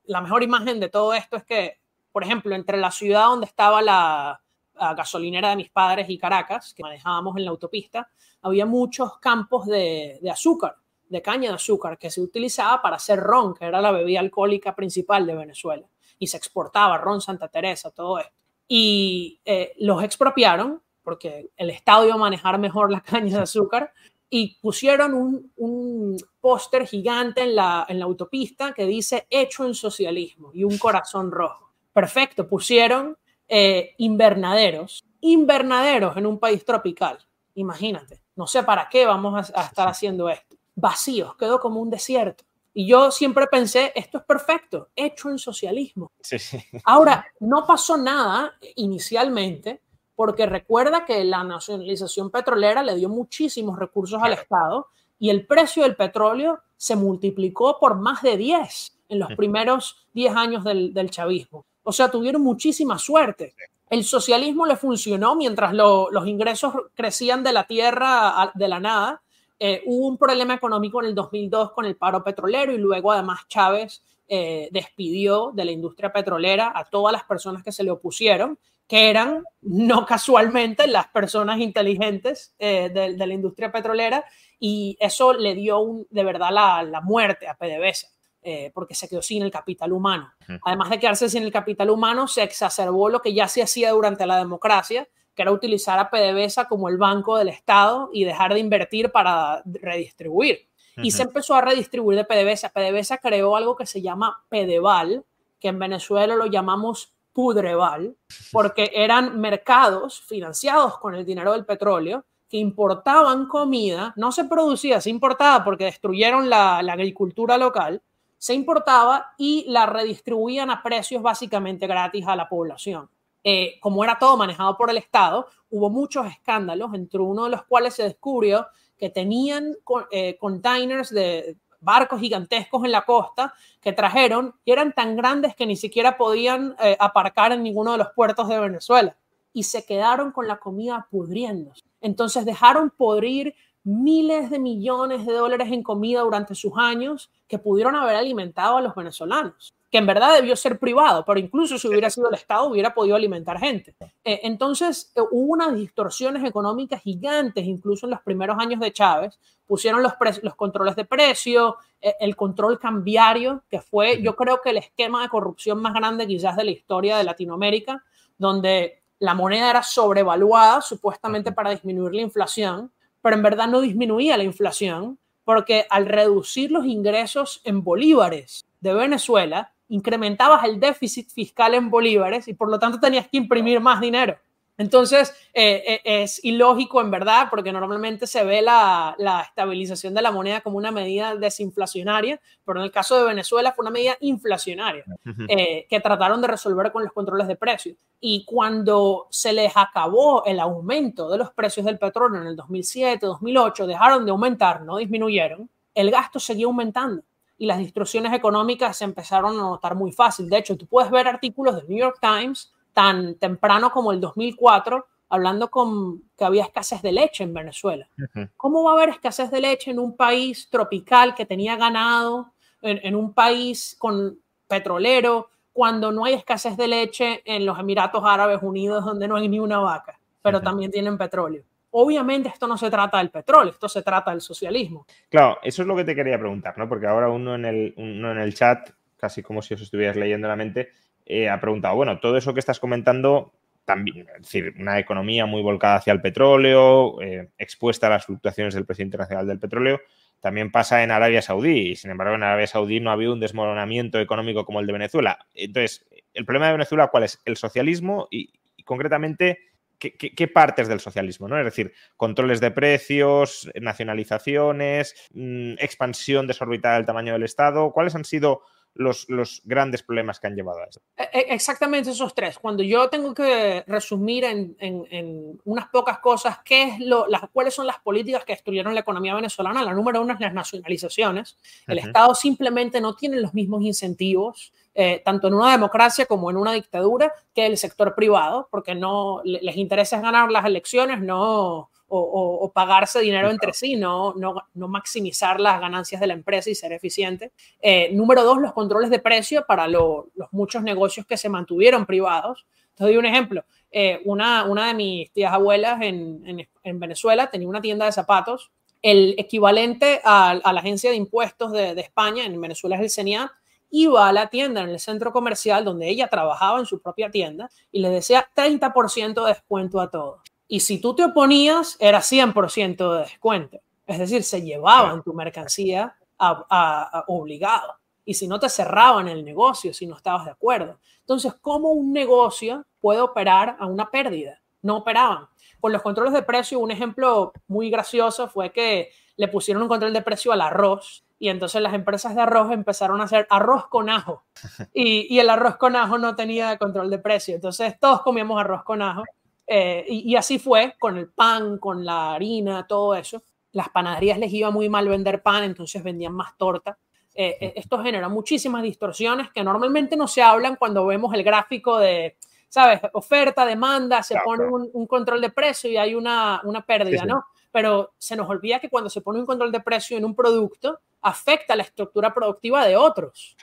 la mejor imagen de todo esto es que, por ejemplo, entre la ciudad donde estaba la, a gasolinera de mis padres y Caracas, que manejábamos en la autopista, había muchos campos de, azúcar, de caña de azúcar, que se utilizaba para hacer ron, que era la bebida alcohólica principal de Venezuela. Y se exportaba ron Santa Teresa, todo esto. Y eh, los expropiaron porque el Estado iba a manejar mejor las cañas de azúcar y pusieron un, póster gigante en la, en la autopista que dice hecho en socialismo y un corazón rojo. Perfecto, pusieron eh, invernaderos, invernaderos en un país tropical, imagínate, no sé para qué vamos a, estar haciendo esto, vacíos, quedó como un desierto. Y yo siempre pensé, esto es perfecto, hecho en socialismo. Ahora, no pasó nada inicialmente, porque recuerda que la nacionalización petrolera le dio muchísimos recursos al Estado y el precio del petróleo se multiplicó por más de 10 en los primeros 10 años del chavismo. O sea, tuvieron muchísima suerte. El socialismo le funcionó mientras los ingresos crecían de la tierra, de la nada. Eh, hubo un problema económico en el 2002 con el paro petrolero y luego además Chávez eh, despidió de la industria petrolera a todas las personas que se le opusieron, que eran no casualmente las personas inteligentes eh, de, la industria petrolera y eso le dio de verdad la, la muerte a PDVSA. Eh, porque se quedó sin el capital humano. Además de quedarse sin el capital humano, se exacerbó lo que ya se hacía durante la democracia, que era utilizar a PDVSA como el banco del Estado y dejar de invertir para redistribuir. Y se empezó a redistribuir de PDVSA. PDVSA creó algo que se llama pedeval, que en Venezuela lo llamamos Pudreval, porque eran mercados financiados con el dinero del petróleo que importaban comida, no se producía, se importaba porque destruyeron la, la agricultura local, se importaba y la redistribuían a precios básicamente gratis a la población. Eh, como era todo manejado por el Estado, hubo muchos escándalos, entre uno de los cuales se descubrió que tenían eh, containers de barcos gigantescos en la costa que trajeron y eran tan grandes que ni siquiera podían eh, aparcar en ninguno de los puertos de Venezuela y se quedaron con la comida pudriéndose. Entonces dejaron podrir miles de millones de dólares en comida durante sus años que pudieron haber alimentado a los venezolanos, que en verdad debió ser privado, pero incluso si hubiera sido el Estado hubiera podido alimentar gente. Eh, entonces eh, hubo unas distorsiones económicas gigantes, incluso en los primeros años de Chávez, pusieron los, controles de precio, eh, el control cambiario, que fue yo creo que el esquema de corrupción más grande quizás de la historia de Latinoamérica, donde la moneda era sobrevaluada supuestamente para disminuir la inflación pero en verdad no disminuía la inflación, porque al reducir los ingresos en bolívares de Venezuela, incrementabas el déficit fiscal en bolívares y por lo tanto tenías que imprimir más dinero. Entonces, eh, eh, es ilógico en verdad, porque normalmente se ve la, estabilización de la moneda como una medida desinflacionaria, pero en el caso de Venezuela fue una medida inflacionaria eh, que trataron de resolver con los controles de precios. Y cuando se les acabó el aumento de los precios del petróleo en el 2007, 2008, dejaron de aumentar, no disminuyeron, el gasto seguía aumentando y las distorsiones económicas se empezaron a notar muy fácil. De hecho, tú puedes ver artículos del New York Times tan temprano como el 2004, hablando con que había escasez de leche en Venezuela. ¿Cómo va a haber escasez de leche en un país tropical que tenía ganado, en, un país con petrolero, cuando no hay escasez de leche en los Emiratos Árabes Unidos, donde no hay ni una vaca, pero también tienen petróleo? Obviamente esto no se trata del petróleo, esto se trata del socialismo. Claro, eso es lo que te quería preguntar, ¿no? Porque ahora uno en el, uno en el chat, casi como si os estuvieras leyendo la mente, eh, ha preguntado, bueno, todo eso que estás comentando, también, es decir, una economía muy volcada hacia el petróleo, eh, expuesta a las fluctuaciones del precio internacional del petróleo, también pasa en Arabia Saudí, y sin embargo en Arabia Saudí no ha habido un desmoronamiento económico como el de Venezuela. Entonces, el problema de Venezuela, ¿cuál es? El socialismo y, concretamente... ¿Qué, partes del socialismo, ¿no? Es decir, controles de precios, nacionalizaciones, mm, expansión desorbitada del tamaño del Estado. ¿Cuáles han sido los, los, grandes problemas que han llevado a eso. E, e, exactamente esos tres. Cuando yo tengo que resumir en, en, unas pocas cosas qué es lo, las, cuáles son las políticas que destruyeron la economía venezolana, la número uno es las nacionalizaciones. El Estado simplemente no tiene los mismos incentivos. Eh, tanto en una democracia como en una dictadura, que el sector privado, porque no les interesa ganar las elecciones, no, o, pagarse dinero entre sí, no, no, maximizar las ganancias de la empresa y ser eficiente. Eh, número dos, los controles de precio para los muchos negocios que se mantuvieron privados. Te doy un ejemplo. Eh, una, una de mis tías abuelas en, Venezuela tenía una tienda de zapatos el equivalente a, la agencia de impuestos de, España, en Venezuela es el CENIAT, iba a la tienda en el centro comercial donde ella trabajaba en su propia tienda y le decía 30% de descuento a todos. Y si tú te oponías, era 100% de descuento. Es decir, se llevaban tu mercancía a, obligado. Y si no te cerraban el negocio, si no estabas de acuerdo. Entonces, ¿cómo un negocio puede operar a una pérdida? No operaban. Con los controles de precio, un ejemplo muy gracioso fue que le pusieron un control de precio al arroz y entonces las empresas de arroz empezaron a hacer arroz con ajo y, y el arroz con ajo no tenía control de precio. Entonces todos comíamos arroz con ajo eh, y, así fue con el pan, con la harina, todo eso. Las panaderías les iba muy mal vender pan, entonces vendían más torta. Eh, eh, esto genera muchísimas distorsiones que normalmente no se hablan cuando vemos el gráfico de, ¿sabes? Oferta, demanda, se pone Un, control de precio y hay una, pérdida, ¿no? Pero se nos olvida que cuando se pone un control de precio en un producto, afecta la estructura productiva de otros.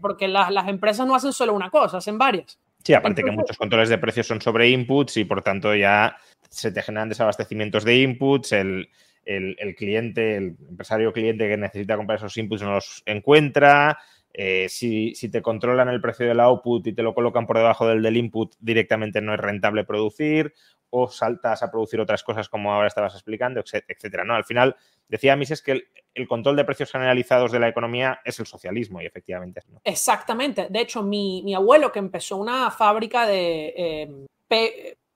porque las empresas no hacen solo una cosa, hacen varias. Sí, aparte que muchos controles de precios son sobre inputs y por tanto ya se te generan desabastecimientos de inputs, el, el cliente, el empresario cliente que necesita comprar esos inputs no los encuentra, eh, si, te controlan el precio del output y te lo colocan por debajo del del input, directamente no es rentable producir o saltas a producir otras cosas como ahora estabas explicando, etcétera. ¿no? Al final, decía Mises que el, control de precios generalizados de la economía es el socialismo y efectivamente ¿no? Exactamente. De hecho, mi, abuelo que empezó una fábrica de em,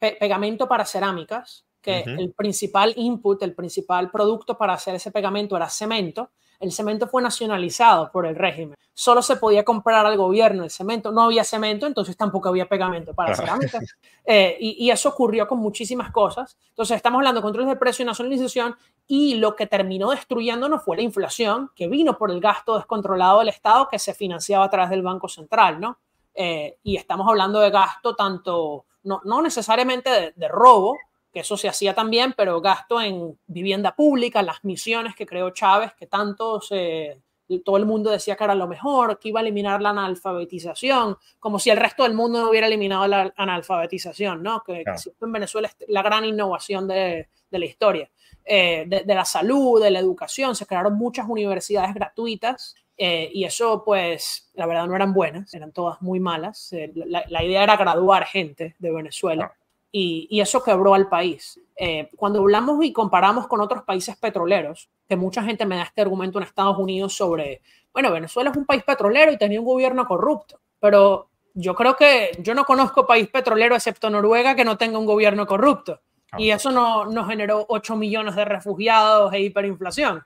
pegamento para cerámicas, que el principal input, el principal producto para hacer ese pegamento era cemento, el cemento fue nacionalizado por el régimen. Solo se podía comprar al gobierno el cemento. No había cemento, entonces tampoco había pegamento para cerámica. Eh, y, eso ocurrió con muchísimas cosas. Entonces estamos hablando de controles de precio y nacionalización y lo que terminó destruyéndonos fue la inflación que vino por el gasto descontrolado del Estado que se financiaba a través del Banco Central, ¿no? Eh, y estamos hablando de gasto tanto, no, necesariamente de robo, que eso se hacía también, pero gasto en vivienda pública, las misiones que creó Chávez, que tanto se, todo el mundo decía que era lo mejor, que iba a eliminar la analfabetización, como si el resto del mundo no hubiera eliminado la analfabetización, ¿no? Que, en Venezuela es este, la gran innovación de, la historia, eh, de, la salud, de la educación, se crearon muchas universidades gratuitas. Eh, y eso, pues, la verdad no eran buenas, eran todas muy malas. Eh, la, idea era graduar gente de Venezuela y, eso quebró al país. Eh, cuando hablamos y comparamos con otros países petroleros, que mucha gente me da este argumento en Estados Unidos sobre, bueno, Venezuela es un país petrolero y tenía un gobierno corrupto, pero yo creo que yo no conozco país petrolero excepto Noruega que no tenga un gobierno corrupto. Ah, y eso no, generó 8 millones de refugiados e hiperinflación.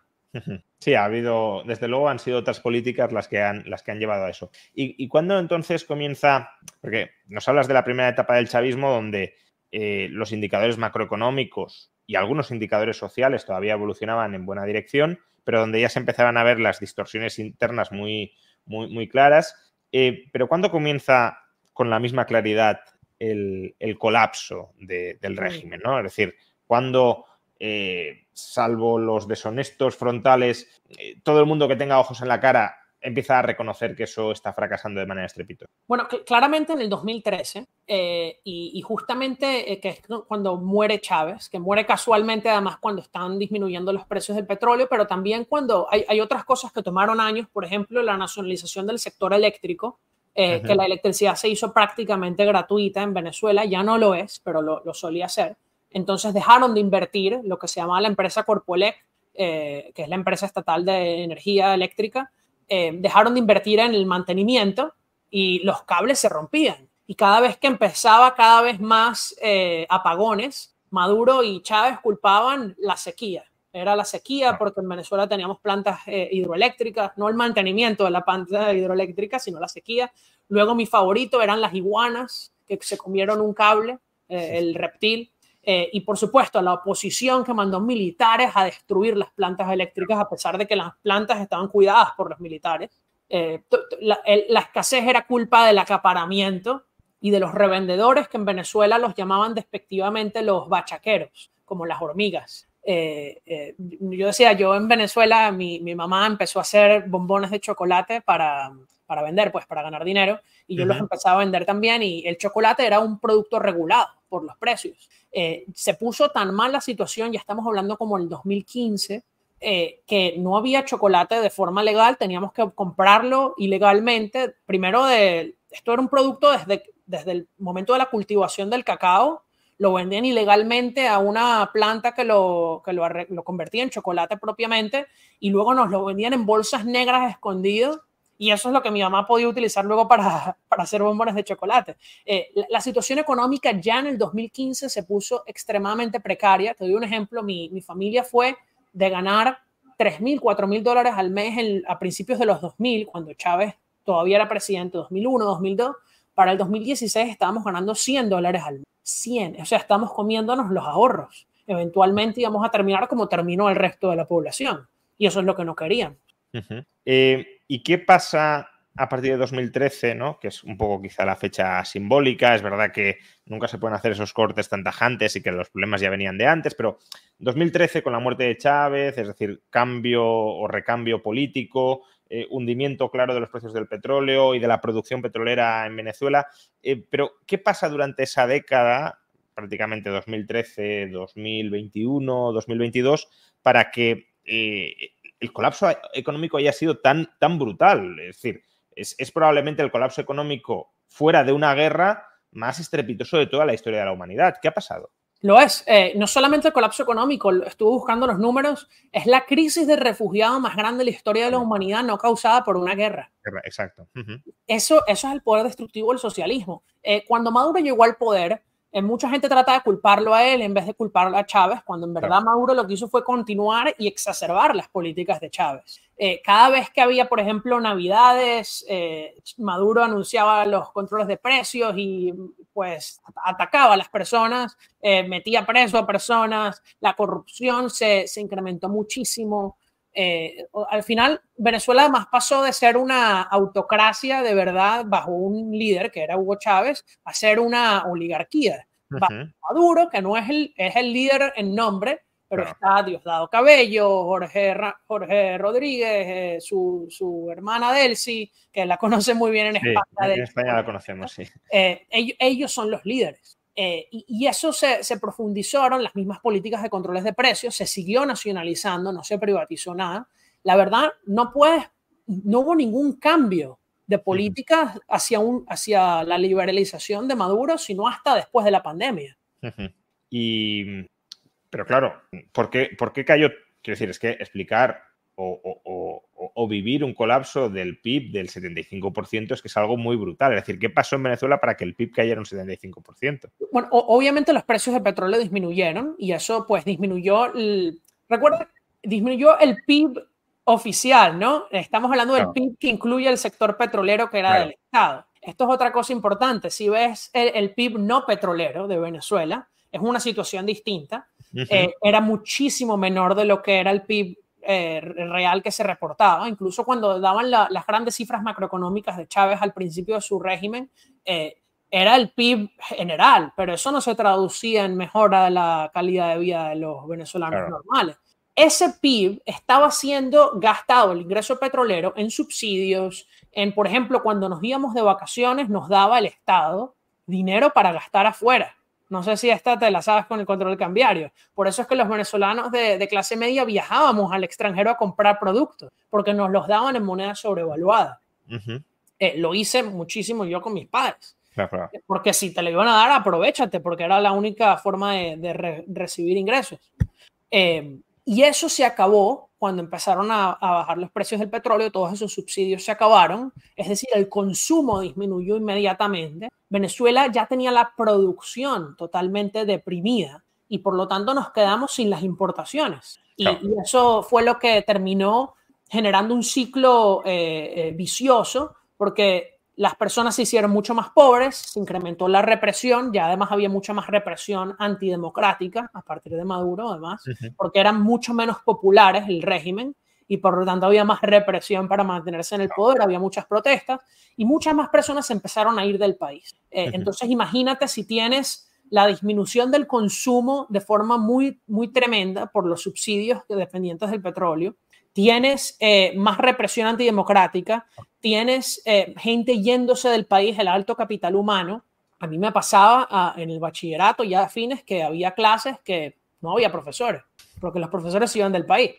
Sí, ha habido, desde luego han sido otras políticas las que han, las que han llevado a eso. ¿Y, y cuándo entonces comienza? Porque nos hablas de la primera etapa del chavismo donde eh, los indicadores macroeconómicos y algunos indicadores sociales todavía evolucionaban en buena dirección, pero donde ya se empezaban a ver las distorsiones internas muy, muy, claras. Eh, pero ¿cuándo comienza con la misma claridad el, colapso del régimen? ¿no? Es decir, cuando, eh, salvo los deshonestos frontales, todo el mundo que tenga ojos en la cara empieza a reconocer que eso está fracasando de manera estrepitosa. Bueno, claramente en el 2013, eh, y, y, justamente eh, que cuando muere Chávez, que muere casualmente además cuando están disminuyendo los precios del petróleo, pero también cuando hay, otras cosas que tomaron años, por ejemplo, la nacionalización del sector eléctrico, eh, que la electricidad se hizo prácticamente gratuita en Venezuela, ya no lo es, pero lo, solía ser. Entonces dejaron de invertir lo que se llamaba la empresa Corpolec, que es la empresa estatal de energía eléctrica, eh, dejaron de invertir en el mantenimiento y los cables se rompían. Y cada vez que empezaba cada vez más eh, apagones, Maduro y Chávez culpaban la sequía. Era la sequía porque en Venezuela teníamos plantas eh, hidroeléctricas, no el mantenimiento de la planta hidroeléctrica, sino la sequía. Luego mi favorito eran las iguanas, que se comieron un cable, el reptil. Eh, y por supuesto, a la oposición que mandó militares a destruir las plantas eléctricas, a pesar de que las plantas estaban cuidadas por los militares. Eh, la, escasez era culpa del acaparamiento y de los revendedores que en Venezuela los llamaban despectivamente los bachaqueros, como las hormigas. Eh, yo decía, yo en Venezuela, mi mamá empezó a hacer bombones de chocolate para, para vender, pues para ganar dinero, y yo los empezaba a vender también, y el chocolate era un producto regulado por los precios. Eh, se puso tan mal la situación, ya estamos hablando como el 2015, eh, que no había chocolate de forma legal, teníamos que comprarlo ilegalmente. Primero, de, esto era un producto desde, desde el momento de la cultivación del cacao, lo vendían ilegalmente a una planta que, lo, lo, convertía en chocolate propiamente y luego nos lo vendían en bolsas negras escondidas, y eso es lo que mi mamá podía utilizar luego para, para hacer bombones de chocolate. Eh, la, situación económica ya en el 2015 se puso extremadamente precaria. Te doy un ejemplo, mi, mi familia fue de ganar 3.000, 4.000 dólares al mes a principios de los 2000, cuando Chávez todavía era presidente, 2001, 2002. Para el 2016 estábamos ganando 100 dólares al mes. 100, o sea, estamos comiéndonos los ahorros. Eventualmente íbamos a terminar como terminó el resto de la población. Y eso es lo que no querían. Uh ¿Y qué pasa a partir de 2013, ¿no? que es un poco quizá la fecha simbólica? Es verdad que nunca se pueden hacer esos cortes tan tajantes y que los problemas ya venían de antes, pero 2013 con la muerte de Chávez, es decir, cambio o recambio político, eh, hundimiento claro de los precios del petróleo y de la producción petrolera en Venezuela. Eh, pero, ¿qué pasa durante esa década, prácticamente 2013, 2021, 2022, para que eh, el colapso económico haya sido tan, tan brutal. Es decir, es, probablemente el colapso económico fuera de una guerra más estrepitoso de toda la historia de la humanidad. ¿Qué ha pasado? Lo es. Eh, no solamente el colapso económico, estuve buscando los números, es la crisis de refugiados más grande de la historia de la humanidad no causada por una guerra. Exacto. eso, es el poder destructivo del socialismo. Eh, cuando Maduro llegó al poder, eh, mucha gente trata de culparlo a él en vez de culparlo a Chávez, cuando en verdad Maduro lo que hizo fue continuar y exacerbar las políticas de Chávez. Eh, cada vez que había, por ejemplo, navidades, eh, Maduro anunciaba los controles de precios y pues atacaba a las personas, metía preso a personas, la corrupción se, se incrementó muchísimo. Eh, al final Venezuela además pasó de ser una autocracia de verdad bajo un líder que era Hugo Chávez a ser una oligarquía. bajo Maduro, que no es el, es el líder en nombre, pero está Diosdado Cabello, Jorge, Rodríguez, eh, su, su, hermana Delcy, que la conoce muy bien en España. en España la conocemos, sí. Eh, ellos, son los líderes. Eh, y, eso se, profundizaron las mismas políticas de controles de precios, se siguió nacionalizando, no se privatizó nada. La verdad, no puedes, no hubo ningún cambio de políticas hacia, un, hacia la liberalización de Maduro, sino hasta después de la pandemia. Y, pero claro, ¿por qué, ¿por qué cayó? Quiero decir, es que explicar o, o vivir un colapso del PIB del 75%, es que es algo muy brutal. Es decir, ¿qué pasó en Venezuela para que el PIB cayera un 75%? Bueno, obviamente los precios del petróleo disminuyeron y eso pues disminuyó, el, recuerda, disminuyó el PIB oficial, ¿no? Estamos hablando del PIB que incluye el sector petrolero que era del Estado. Esto es otra cosa importante. Si ves el, PIB no petrolero de Venezuela, es una situación distinta. Eh, era muchísimo menor de lo que era el PIB eh, real que se reportaba, incluso cuando daban las grandes cifras macroeconómicas de Chávez al principio de su régimen, eh, era el PIB general, pero eso no se traducía en mejora de la calidad de vida de los venezolanos normales. Ese PIB estaba siendo gastado, el ingreso petrolero, en subsidios, en, por ejemplo, cuando nos íbamos de vacaciones, nos daba el Estado dinero para gastar afuera. No sé si esta te la sabes con el control cambiario. Por eso es que los venezolanos de, clase media viajábamos al extranjero a comprar productos, porque nos los daban en moneda sobrevaluada. Eh, lo hice muchísimo yo con mis padres. Porque si te lo iban a dar, aprovechate, porque era la única forma de, recibir ingresos. Eh, y eso se acabó cuando empezaron a, bajar los precios del petróleo, todos esos subsidios se acabaron, es decir, el consumo disminuyó inmediatamente. Venezuela ya tenía la producción totalmente deprimida y por lo tanto nos quedamos sin las importaciones. Y, eso fue lo que terminó generando un ciclo eh, eh, vicioso, porque las personas se hicieron mucho más pobres, se incrementó la represión, ya además había mucha más represión antidemocrática a partir de Maduro, además, porque eran mucho menos populares el régimen y por lo tanto había más represión para mantenerse en el poder, había muchas protestas y muchas más personas empezaron a ir del país. Eh, entonces imagínate si tienes la disminución del consumo de forma muy, muy tremenda por los subsidios dependientes del petróleo, tienes eh, más represión antidemocrática, tienes eh, gente yéndose del país, el alto capital humano. A mí me pasaba ah, en el bachillerato ya a fines que había clases que no había profesores, porque los profesores se iban del país.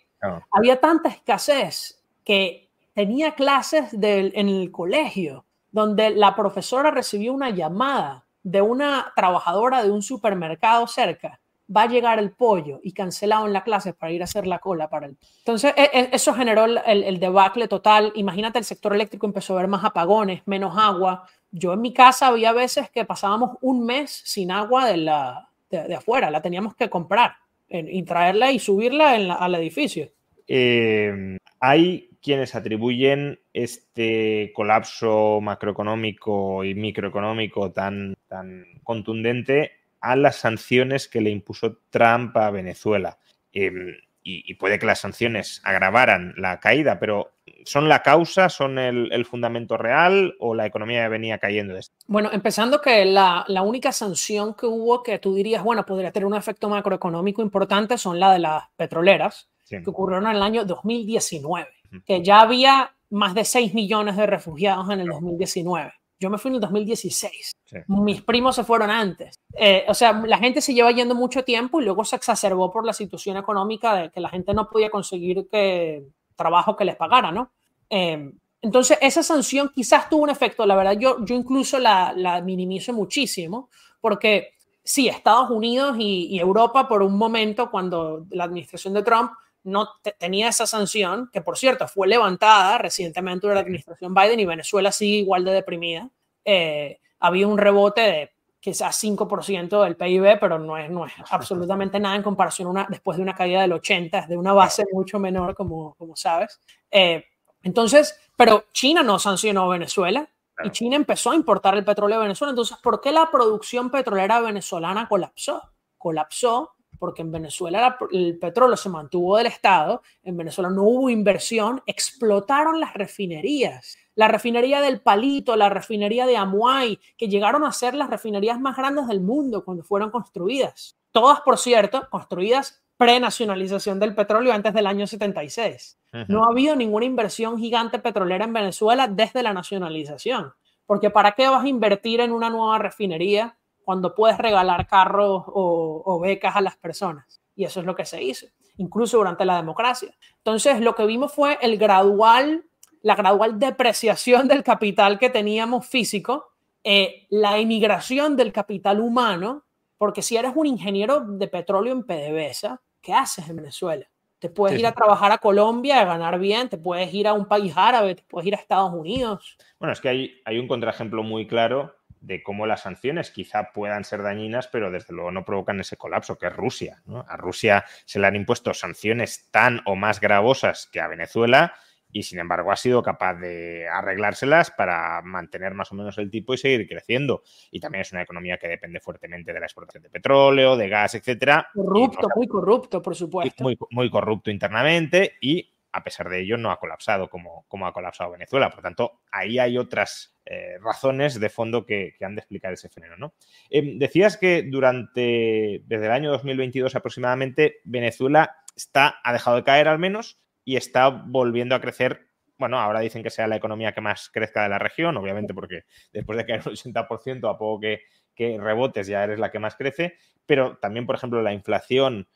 Había tanta escasez que tenía clases en el colegio donde la profesora recibió una llamada de una trabajadora de un supermercado cerca va a llegar el pollo y cancelado en la clase para ir a hacer la cola para el... Entonces, e-, e-, eso generó el, debacle total. Imagínate, el sector eléctrico empezó a ver más apagones, menos agua. Yo en mi casa había veces que pasábamos un mes sin agua de, la, de, afuera, la teníamos que comprar y traerla y subirla al edificio. Eh, hay quienes atribuyen este colapso macroeconómico y microeconómico tan, tan contundente a las sanciones que le impuso Trump a Venezuela. Em, y, puede que las sanciones agravaran la caída, pero ¿son la causa, son el, fundamento real o la economía venía cayendo? Este bueno, empezando que la, única sanción que hubo que tú dirías, bueno, podría tener un efecto macroeconómico importante son la de las petroleras, que ocurrieron en el año 2019, que ya había más de 6 millones de refugiados en el 2019. Yo me fui en el 2016. Mis primos se fueron antes. Eh, o sea, la gente se lleva yendo mucho tiempo y luego se exacerbó por la situación económica de que la gente no podía conseguir que, trabajo que les pagara, ¿no? Em, entonces, esa sanción quizás tuvo un efecto. La verdad, yo, yo incluso la, minimice muchísimo porque sí, Estados Unidos y Europa por un momento, cuando la administración de Trump no tenía esa sanción, que por cierto fue levantada recientemente por la administración Biden y Venezuela sigue igual de deprimida. Eh, había un rebote de quizás 5% del PIB, pero no es, no absolutamente nada en comparación una, después de una caída del 80, de una base mucho menor, como, como sabes. Eh, entonces, pero China no sancionó a Venezuela y China empezó a importar el petróleo a Venezuela. Entonces, ¿por qué la producción petrolera venezolana colapsó? Colapsó porque en Venezuela el petróleo se mantuvo del Estado, en Venezuela no hubo inversión, explotaron las refinerías. La refinería del Palito, la refinería de Amuay, que llegaron a ser las refinerías más grandes del mundo cuando fueron construidas. Todas, por cierto, construidas pre-nacionalización del petróleo antes del año 76. No ha habido ninguna inversión gigante petrolera en Venezuela desde la nacionalización, porque ¿para qué vas a invertir en una nueva refinería cuando puedes regalar carros o, becas a las personas. Y eso es lo que se hizo, incluso durante la democracia. Entonces, lo que vimos fue el gradual, la gradual depreciación del capital que teníamos físico, eh, la emigración del capital humano, porque si eres un ingeniero de petróleo en PDVSA, ¿qué haces en Venezuela? Te puedes ir a trabajar a Colombia, a ganar bien, te puedes ir a un país árabe, te puedes ir a Estados Unidos. Bueno, es que hay, hay un contraejemplo muy claro de cómo las sanciones quizá puedan ser dañinas, pero desde luego no provocan ese colapso, que es Rusia. A Rusia se le han impuesto sanciones tan o más gravosas que a Venezuela y sin embargo ha sido capaz de arreglárselas para mantener más o menos el tipo y seguir creciendo. Y también es una economía que depende fuertemente de la exportación de petróleo, de gas, etcétera. Corrupto, muy corrupto, por supuesto. Muy, muy corrupto internamente y a pesar de ello, no ha colapsado como, como ha colapsado Venezuela. Por tanto, ahí hay otras eh, razones de fondo que, han de explicar ese fenómeno. ¿no? Eh, decías que durante, desde el año 2022 aproximadamente, Venezuela está, ha dejado de caer al menos y está volviendo a crecer. Bueno, ahora dicen que sea la economía que más crezca de la región, obviamente porque después de caer un 80%, a poco que, que rebotes ya eres la que más crece, pero también, por ejemplo, la inflación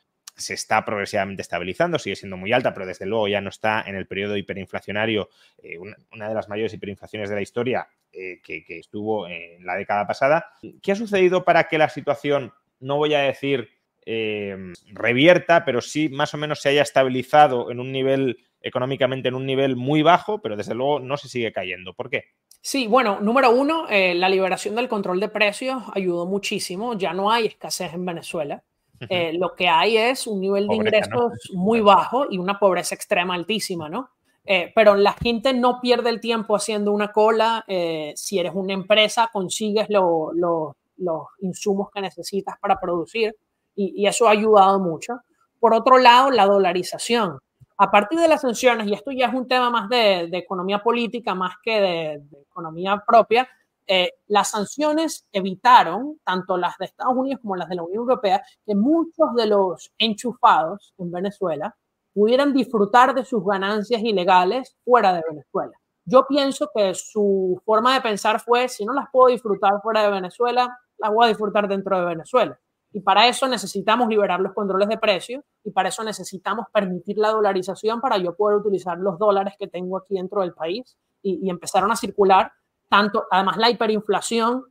se está progresivamente estabilizando, sigue siendo muy alta, pero desde luego ya no está en el periodo hiperinflacionario, eh, una, de las mayores hiperinflaciones de la historia eh, que, estuvo en la década pasada. ¿Qué ha sucedido para que la situación, no voy a decir eh, revierta, pero sí más o menos se haya estabilizado en un nivel económicamente en un nivel muy bajo, pero desde luego no se sigue cayendo. ¿Por qué? Sí, bueno, número uno, la liberación del control de precios ayudó muchísimo. Ya no hay escasez en Venezuela. Eh, lo que hay es un nivel de ingresos muy bajo y una pobreza extrema altísima, ¿no? Eh, pero la gente no pierde el tiempo haciendo una cola. Eh, si eres una empresa, consigues los insumos que necesitas para producir y, eso ha ayudado mucho. Por otro lado, la dolarización. A partir de las sanciones, y esto ya es un tema más de, de economía política, más que de economía propia, eh, las sanciones evitaron, tanto las de Estados Unidos como las de la Unión Europea, que muchos de los enchufados en Venezuela pudieran disfrutar de sus ganancias ilegales fuera de Venezuela. Yo pienso que su forma de pensar fue, si no las puedo disfrutar fuera de Venezuela, las voy a disfrutar dentro de Venezuela. Y para eso necesitamos liberar los controles de precios y para eso necesitamos permitir la dolarización para yo poder utilizar los dólares que tengo aquí dentro del país y empezaron a circular tanto, además la hiperinflación,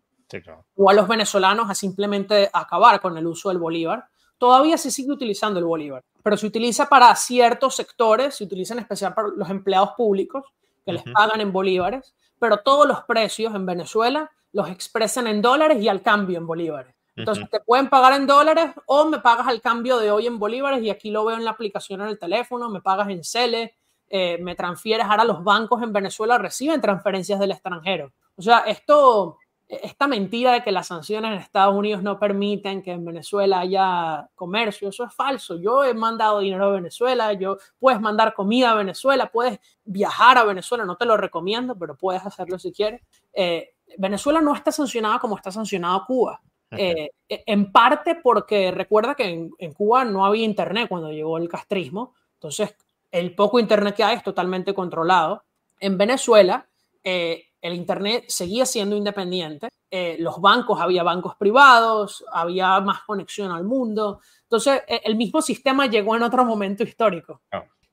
o a los venezolanos a simplemente acabar con el uso del bolívar. Todavía se sigue utilizando el bolívar, pero se utiliza para ciertos sectores, se utiliza en especial para los empleados públicos que les pagan en bolívares, pero todos los precios en Venezuela los expresan en dólares y al cambio en bolívares. Entonces te pueden pagar en dólares o me pagas al cambio de hoy en bolívares y aquí lo veo en la aplicación en el teléfono, me pagas en Cele, eh, me transfieres, ahora los bancos en Venezuela reciben transferencias del extranjero. O sea, esto, esta mentira de que las sanciones en Estados Unidos no permiten que en Venezuela haya comercio, eso es falso. Yo he mandado dinero a Venezuela, yo puedes mandar comida a Venezuela, puedes viajar a Venezuela, no te lo recomiendo, pero puedes hacerlo si quieres. Eh, Venezuela no está sancionada como está sancionada Cuba. Eh, e, en parte porque recuerda que en Cuba no había internet cuando llegó el castrismo, entonces el poco internet que hay es totalmente controlado. En Venezuela, eh, el internet seguía siendo independiente. Eh, los bancos, había bancos privados, había más conexión al mundo. Entonces, e, el mismo sistema llegó en otro momento histórico.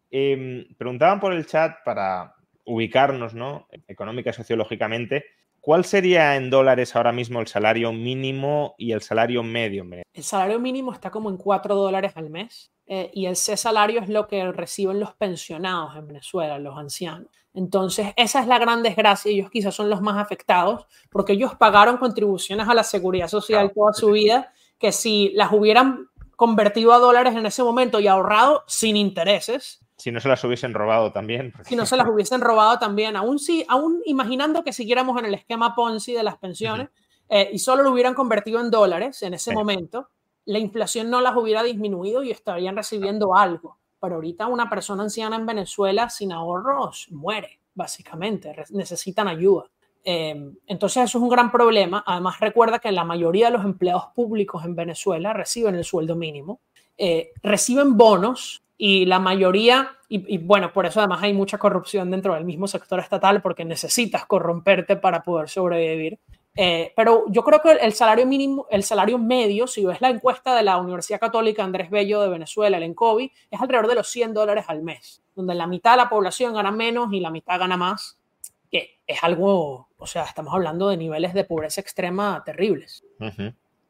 Em, preguntaban por el chat para ubicarnos, ¿no? Económica y sociológicamente. ¿Cuál sería en dólares ahora mismo el salario mínimo y el salario medio? El salario mínimo está como en 4 dólares al mes eh, y ese salario es lo que reciben los pensionados en Venezuela, los ancianos. Entonces, esa es la gran desgracia. Ellos quizás son los más afectados porque ellos pagaron contribuciones a la seguridad social toda su vida, que si las hubieran convertido a dólares en ese momento y ahorrado sin intereses, si no se las hubiesen robado también. Si no se las hubiesen robado también, aún, si, aún imaginando que siguiéramos en el esquema Ponzi de las pensiones eh, y solo lo hubieran convertido en dólares en ese momento, la inflación no las hubiera disminuido y estarían recibiendo algo. Pero ahorita una persona anciana en Venezuela sin ahorros muere, básicamente, necesitan ayuda. Em, entonces eso es un gran problema. Además recuerda que la mayoría de los empleados públicos en Venezuela reciben el sueldo mínimo, eh, reciben bonos y la mayoría, y, bueno, por eso además hay mucha corrupción dentro del mismo sector estatal porque necesitas corromperte para poder sobrevivir. Eh, pero yo creo que el salario mínimo, el salario medio, si ves la encuesta de la Universidad Católica Andrés Bello de Venezuela, el ENCOBI, es alrededor de los 100 dólares al mes, donde la mitad de la población gana menos y la mitad gana más, que es algo, o sea, estamos hablando de niveles de pobreza extrema terribles.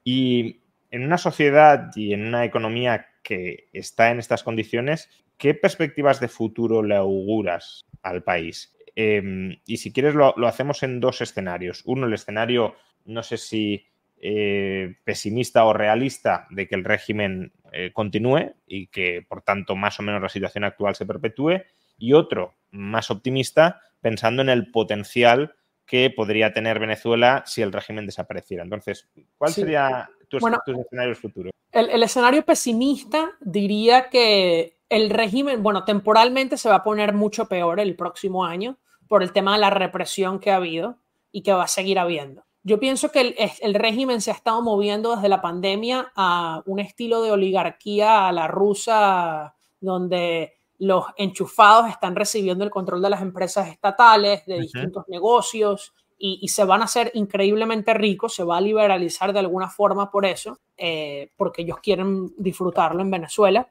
Y en una sociedad y en una economía que está en estas condiciones, ¿qué perspectivas de futuro le auguras al país? Em, y si quieres, lo, hacemos en dos escenarios. Uno, el escenario, no sé si eh, pesimista o realista, de que el régimen eh, continúe y que, por tanto, más o menos la situación actual se perpetúe. Y otro, más optimista, pensando en el potencial que podría tener Venezuela si el régimen desapareciera. Entonces, ¿cuál sería tu, tus escenarios futuros? el escenario pesimista diría que el régimen, bueno, temporalmente se va a poner mucho peor el próximo año por el tema de la represión que ha habido y que va a seguir habiendo. Yo pienso que el, régimen se ha estado moviendo desde la pandemia a un estilo de oligarquía a la rusa, donde los enchufados están recibiendo el control de las empresas estatales, de distintos negocios, y, se van a hacer increíblemente ricos, se va a liberalizar de alguna forma por eso, eh, porque ellos quieren disfrutarlo en Venezuela.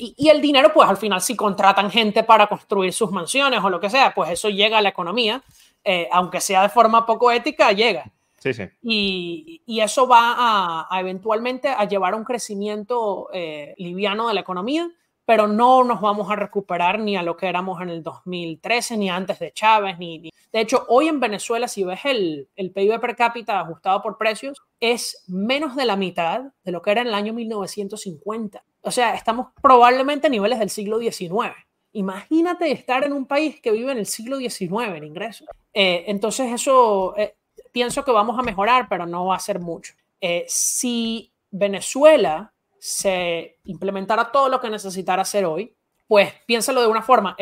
Y, el dinero, pues al final, si contratan gente para construir sus mansiones o lo que sea, pues eso llega a la economía, eh, aunque sea de forma poco ética, llega. Sí, sí. Y, eso va a, eventualmente a llevar a un crecimiento eh, liviano de la economía, pero no nos vamos a recuperar ni a lo que éramos en el 2013, ni antes de Chávez, ni... De hecho, hoy en Venezuela, si ves el, el PIB per cápita ajustado por precios, es menos de la mitad de lo que era en el año 1950 o sea, estamos probablemente a niveles del siglo XIX. Imagínate estar en un país que vive en el siglo XIX en ingresos. Eh, entonces eso eh, pienso que vamos a mejorar, pero no va a ser mucho. Eh, si Venezuela se implementara todo lo que necesitara hacer hoy, pues piénsalo de una forma,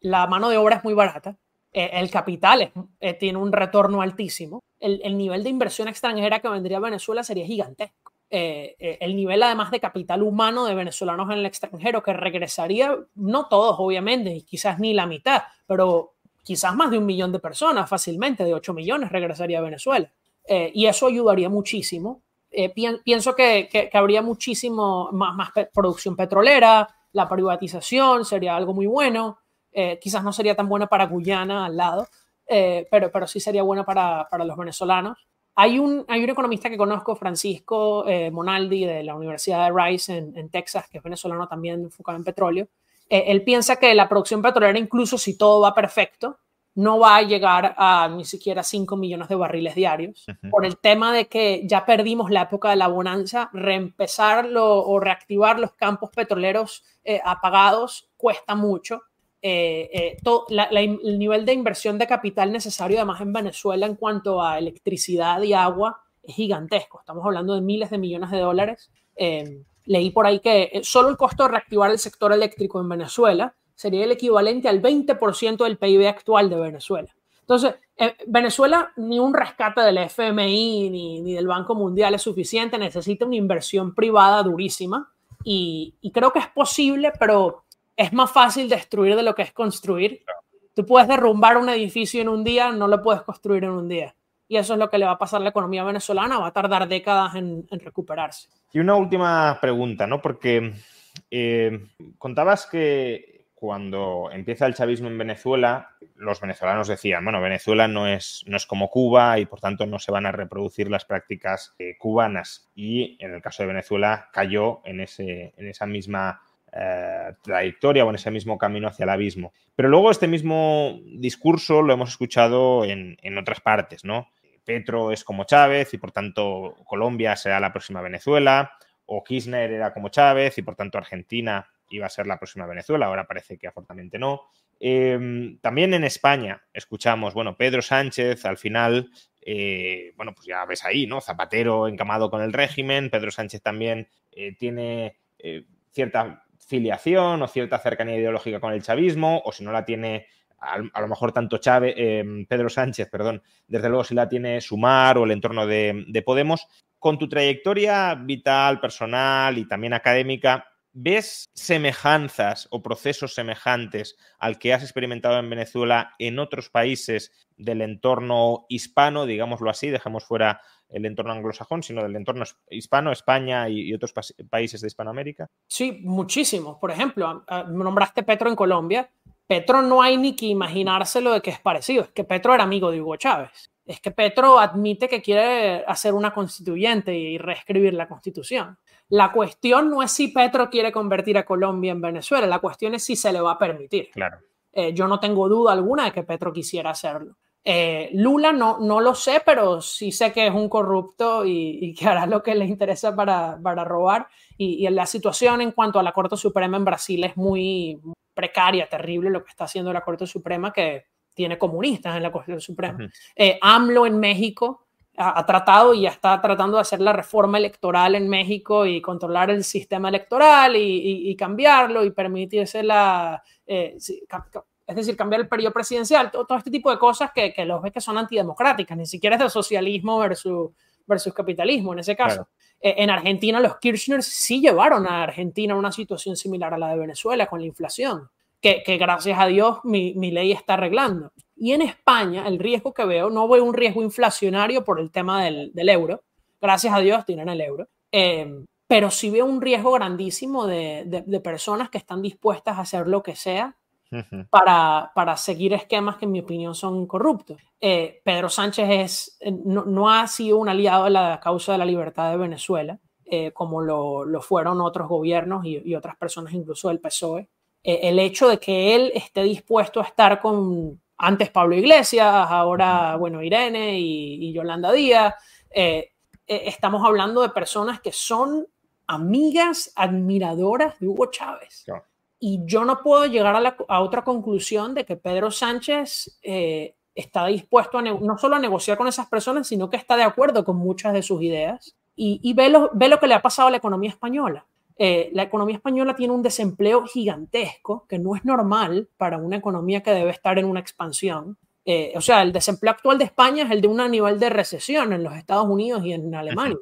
la mano de obra es muy barata, el capital tiene un retorno altísimo, el, nivel de inversión extranjera que vendría a Venezuela sería gigante eh, eh, el nivel además de capital humano de venezolanos en el extranjero, que regresaría, no todos obviamente, y quizás ni la mitad, pero quizás más de un millón de personas fácilmente, de 8 millones regresaría a Venezuela. Eh, y eso ayudaría muchísimo. pienso que, habría muchísimo más, producción petrolera, la privatización sería algo muy bueno, quizás no sería tan buena para Guyana al lado, pero, pero sí sería buena para los venezolanos. Hay un, hay un economista que conozco, Francisco eh, Monaldi, de la Universidad de Rice en, Texas, que es venezolano también enfocado en petróleo. Eh, él piensa que la producción petrolera, incluso si todo va perfecto, no va a llegar a ni siquiera 5 millones de barriles diarios, por el tema de que ya perdimos la época de la bonanza, reempezar o reactivar los campos petroleros eh, apagados cuesta mucho eh, eh, el nivel de inversión de capital necesario además en Venezuela en cuanto a electricidad y agua es gigantesco. Estamos hablando de miles de millones de dólares. Em, leí por ahí que eh, solo el costo de reactivar el sector eléctrico en Venezuela sería el equivalente al 20% del PIB actual de Venezuela. Entonces, Venezuela ni un rescate del FMI ni, ni, del Banco Mundial es suficiente, necesita una inversión privada durísima y, y creo que es posible, pero es más fácil destruir de lo que es construir. Tú puedes derrumbar un edificio en un día, no lo puedes construir en un día. Y eso es lo que le va a pasar a la economía venezolana, va a tardar décadas en, recuperarse. Y una última pregunta, ¿no? Porque eh, contabas que cuando empieza el chavismo en Venezuela, los venezolanos decían, bueno, Venezuela no es, no es como Cuba y por tanto no se van a reproducir las prácticas eh, cubanas. Y en el caso de Venezuela cayó en, ese, en esa misma eh, trayectoria o en ese mismo camino hacia el abismo. Pero luego este mismo discurso lo hemos escuchado en, otras partes, ¿no? Petro es como Chávez y por tanto Colombia será la próxima Venezuela, o Kirchner era como Chávez y por tanto Argentina iba a ser la próxima Venezuela, ahora parece que afortunadamente no. Em, también en España escuchamos, bueno, Pedro Sánchez al final, eh, bueno, pues ya ves ahí, ¿no? Zapatero encamado con el régimen, Pedro Sánchez también eh, tiene cierta filiación o cierta cercanía ideológica con el chavismo, o si no la tiene a, lo mejor tanto Chávez, eh, Pedro Sánchez, perdón, desde luego si la tiene Sumar o el entorno de, de, Podemos, con tu trayectoria vital, personal y también académica, ¿ves semejanzas o procesos semejantes al que has experimentado en Venezuela en otros países del entorno hispano, digámoslo así, dejemos fuera el entorno anglosajón, sino del entorno hispano, España y, otros países de Hispanoamérica? Sí, muchísimo. Por ejemplo, ah, nombraste Petro en Colombia. Petro no hay ni que imaginárselo de que es parecido. Es que Petro era amigo de Hugo Chávez. Es que Petro admite que quiere hacer una constituyente y reescribir la constitución. La cuestión no es si Petro quiere convertir a Colombia en Venezuela, la cuestión es si se le va a permitir. Claro. Eh, yo no tengo duda alguna de que Petro quisiera hacerlo. Eh, Lula no, no lo sé, pero sí sé que es un corrupto y, que hará lo que le interesa para, robar. Y, la situación en cuanto a la Corte Suprema en Brasil es muy, precaria, terrible lo que está haciendo la Corte Suprema, que tiene comunistas en la Corte Suprema. Eh, AMLO en México ha, tratado y ya está tratando de hacer la reforma electoral en México y controlar el sistema electoral y, cambiarlo y permitirse la... Eh, es decir, cambiar el periodo presidencial, todo, este tipo de cosas que, los ves que son antidemocráticas, ni siquiera es de socialismo versus, versus capitalismo en ese caso. Eh, en Argentina los Kirchner sí llevaron a Argentina a una situación similar a la de Venezuela con la inflación, que, gracias a Dios mi, ley está arreglando. Y en España el riesgo que veo, no veo un riesgo inflacionario por el tema del, del euro, gracias a Dios tienen el euro. Eh, pero sí veo un riesgo grandísimo de, de, de, personas que están dispuestas a hacer lo que sea para, para, seguir esquemas que en mi opinión son corruptos. Eh, Pedro Sánchez es, eh, no, ha sido un aliado de la causa de la libertad de Venezuela, eh, como lo, lo, fueron otros gobiernos y, y, otras personas, incluso del PSOE. el hecho de que él esté dispuesto a estar con antes Pablo Iglesias, ahora, bueno, Irene y, y Yolanda Díaz, estamos hablando de personas que son amigas admiradoras de Hugo Chávez. Claro y yo no puedo llegar a, otra conclusión de que Pedro Sánchez eh, está dispuesto no solo a negociar con esas personas, sino que está de acuerdo con muchas de sus ideas. Y, ve, lo, que le ha pasado a la economía española. Eh, la economía española tiene un desempleo gigantesco que no es normal para una economía que debe estar en una expansión. Eh, o sea, el desempleo actual de España es el de un nivel de recesión en los Estados Unidos y en Alemania.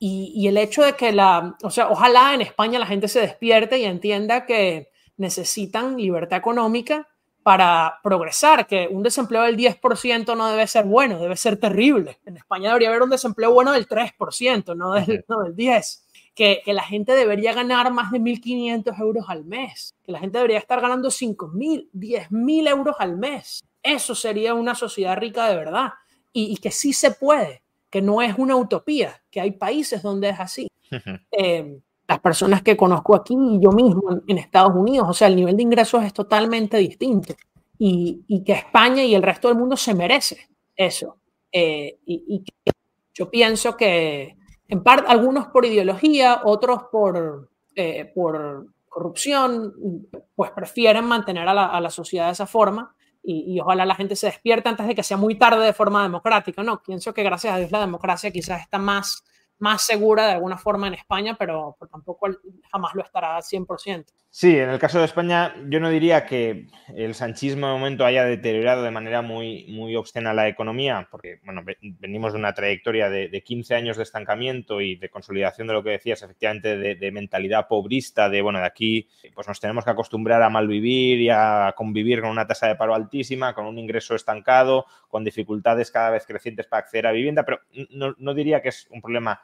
Y, el hecho de que la, o sea, ojalá en España la gente se despierte y entienda que necesitan libertad económica para progresar, que un desempleo del 10% no debe ser bueno, debe ser terrible. En España debería haber un desempleo bueno del 3%, no del, del 10%. Que, que, la gente debería ganar más de 1.500 euros al mes, que la gente debería estar ganando 5.000, 10.000 euros al mes. Eso sería una sociedad rica de verdad y, y que sí se puede que no es una utopía, que hay países donde es así. Eh, las personas que conozco aquí y yo mismo en, Estados Unidos, o sea, el nivel de ingresos es totalmente distinto y, que España y el resto del mundo se merece eso. Eh, y, yo pienso que en parte algunos por ideología, otros por, eh, por corrupción, pues prefieren mantener a la, a la sociedad de esa forma y, ojalá la gente se despierte antes de que sea muy tarde de forma democrática, ¿no? Pienso que gracias a Dios la democracia quizás está más, más segura de alguna forma en España, pero, tampoco jamás lo estará 100%. Sí, en el caso de España, yo no diría que el sanchismo de momento haya deteriorado de manera muy, muy obscena la economía, porque bueno, venimos de una trayectoria de, 15 años de estancamiento y de consolidación de lo que decías, efectivamente, de, mentalidad pobrista, de bueno, de aquí pues nos tenemos que acostumbrar a malvivir y a convivir con una tasa de paro altísima, con un ingreso estancado, con dificultades cada vez crecientes para acceder a vivienda, pero no, diría que es un problema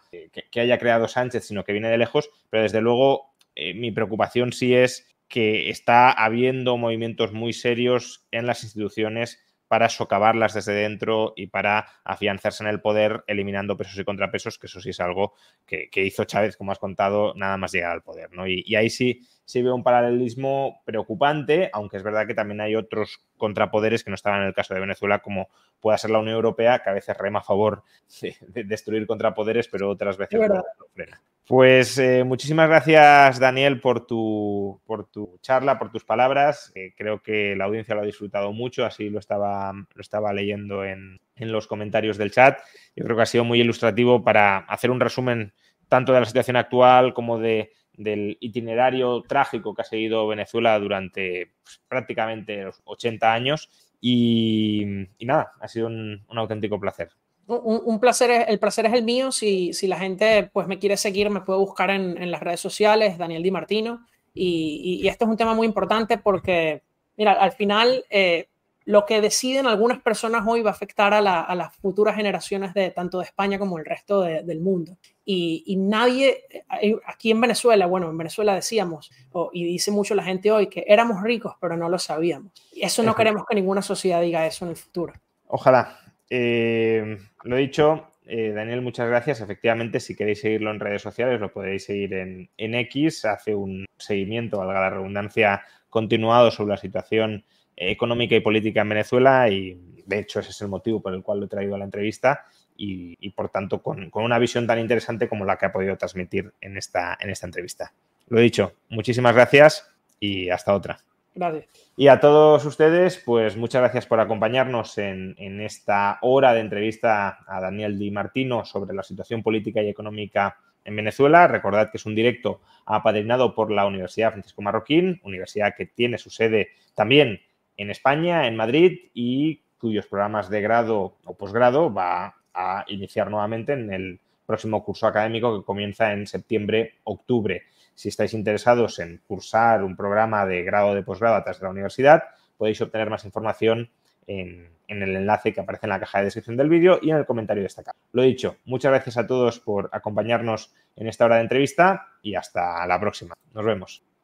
que haya creado Sánchez, sino que viene de lejos, pero desde luego eh, mi preocupación sí es que está habiendo movimientos muy serios en las instituciones para socavarlas desde dentro y para afianzarse en el poder, eliminando pesos y contrapesos, que eso sí es algo que, hizo Chávez, como has contado, nada más llegar al poder. y ahí sí sí veo un paralelismo preocupante, aunque es verdad que también hay otros contrapoderes que no estaban en el caso de Venezuela, como pueda ser la Unión Europea, que a veces rema a favor de, destruir contrapoderes, pero otras veces no lo frena. Pues eh, muchísimas gracias, Daniel, por tu, por tu charla, por tus palabras. Eh, creo que la audiencia lo ha disfrutado mucho, así lo estaba, lo estaba leyendo en, en los comentarios del chat. Yo creo que ha sido muy ilustrativo para hacer un resumen tanto de la situación actual como de del itinerario trágico que ha seguido Venezuela durante pues, prácticamente los 80 años. Y, nada, ha sido un, auténtico placer. Un, placer, el placer es el mío. Si, la gente pues, me quiere seguir, me puede buscar en, las redes sociales, Daniel Di Martino. Y, esto es un tema muy importante porque, mira, al final eh, lo que deciden algunas personas hoy va a afectar a, las futuras generaciones de tanto de España como el resto del mundo. Y, nadie, eh, aquí en Venezuela, bueno, en Venezuela decíamos, y dice mucho la gente hoy, que éramos ricos, pero no lo sabíamos. y Eso no queremos que ninguna sociedad diga eso en el futuro. Ojalá. Eh, lo he dicho, eh, Daniel, muchas gracias. Efectivamente, si queréis seguirlo en redes sociales, lo podéis seguir en, en X. Hace un seguimiento, valga la redundancia, continuado sobre la situación eh, económica y política en Venezuela y de hecho ese es el motivo por el cual lo he traído a la entrevista y, por tanto con, una visión tan interesante como la que ha podido transmitir en esta, en esta entrevista. Lo dicho, muchísimas gracias y hasta otra. Gracias. Y a todos ustedes, pues muchas gracias por acompañarnos en, en esta hora de entrevista a Daniel Di Martino sobre la situación política y económica en Venezuela. Recordad que es un directo apadrinado por la Universidad Francisco Marroquín, universidad que tiene su sede también en España, en Madrid, y cuyos programas de grado o posgrado va a iniciar nuevamente en el próximo curso académico que comienza en septiembre-octubre. Si estáis interesados en cursar un programa de grado o de posgrado a través de la universidad, podéis obtener más información en, en, el enlace que aparece en la caja de descripción del vídeo y en el comentario destacado. Lo dicho, muchas gracias a todos por acompañarnos en esta hora de entrevista y hasta la próxima. Nos vemos.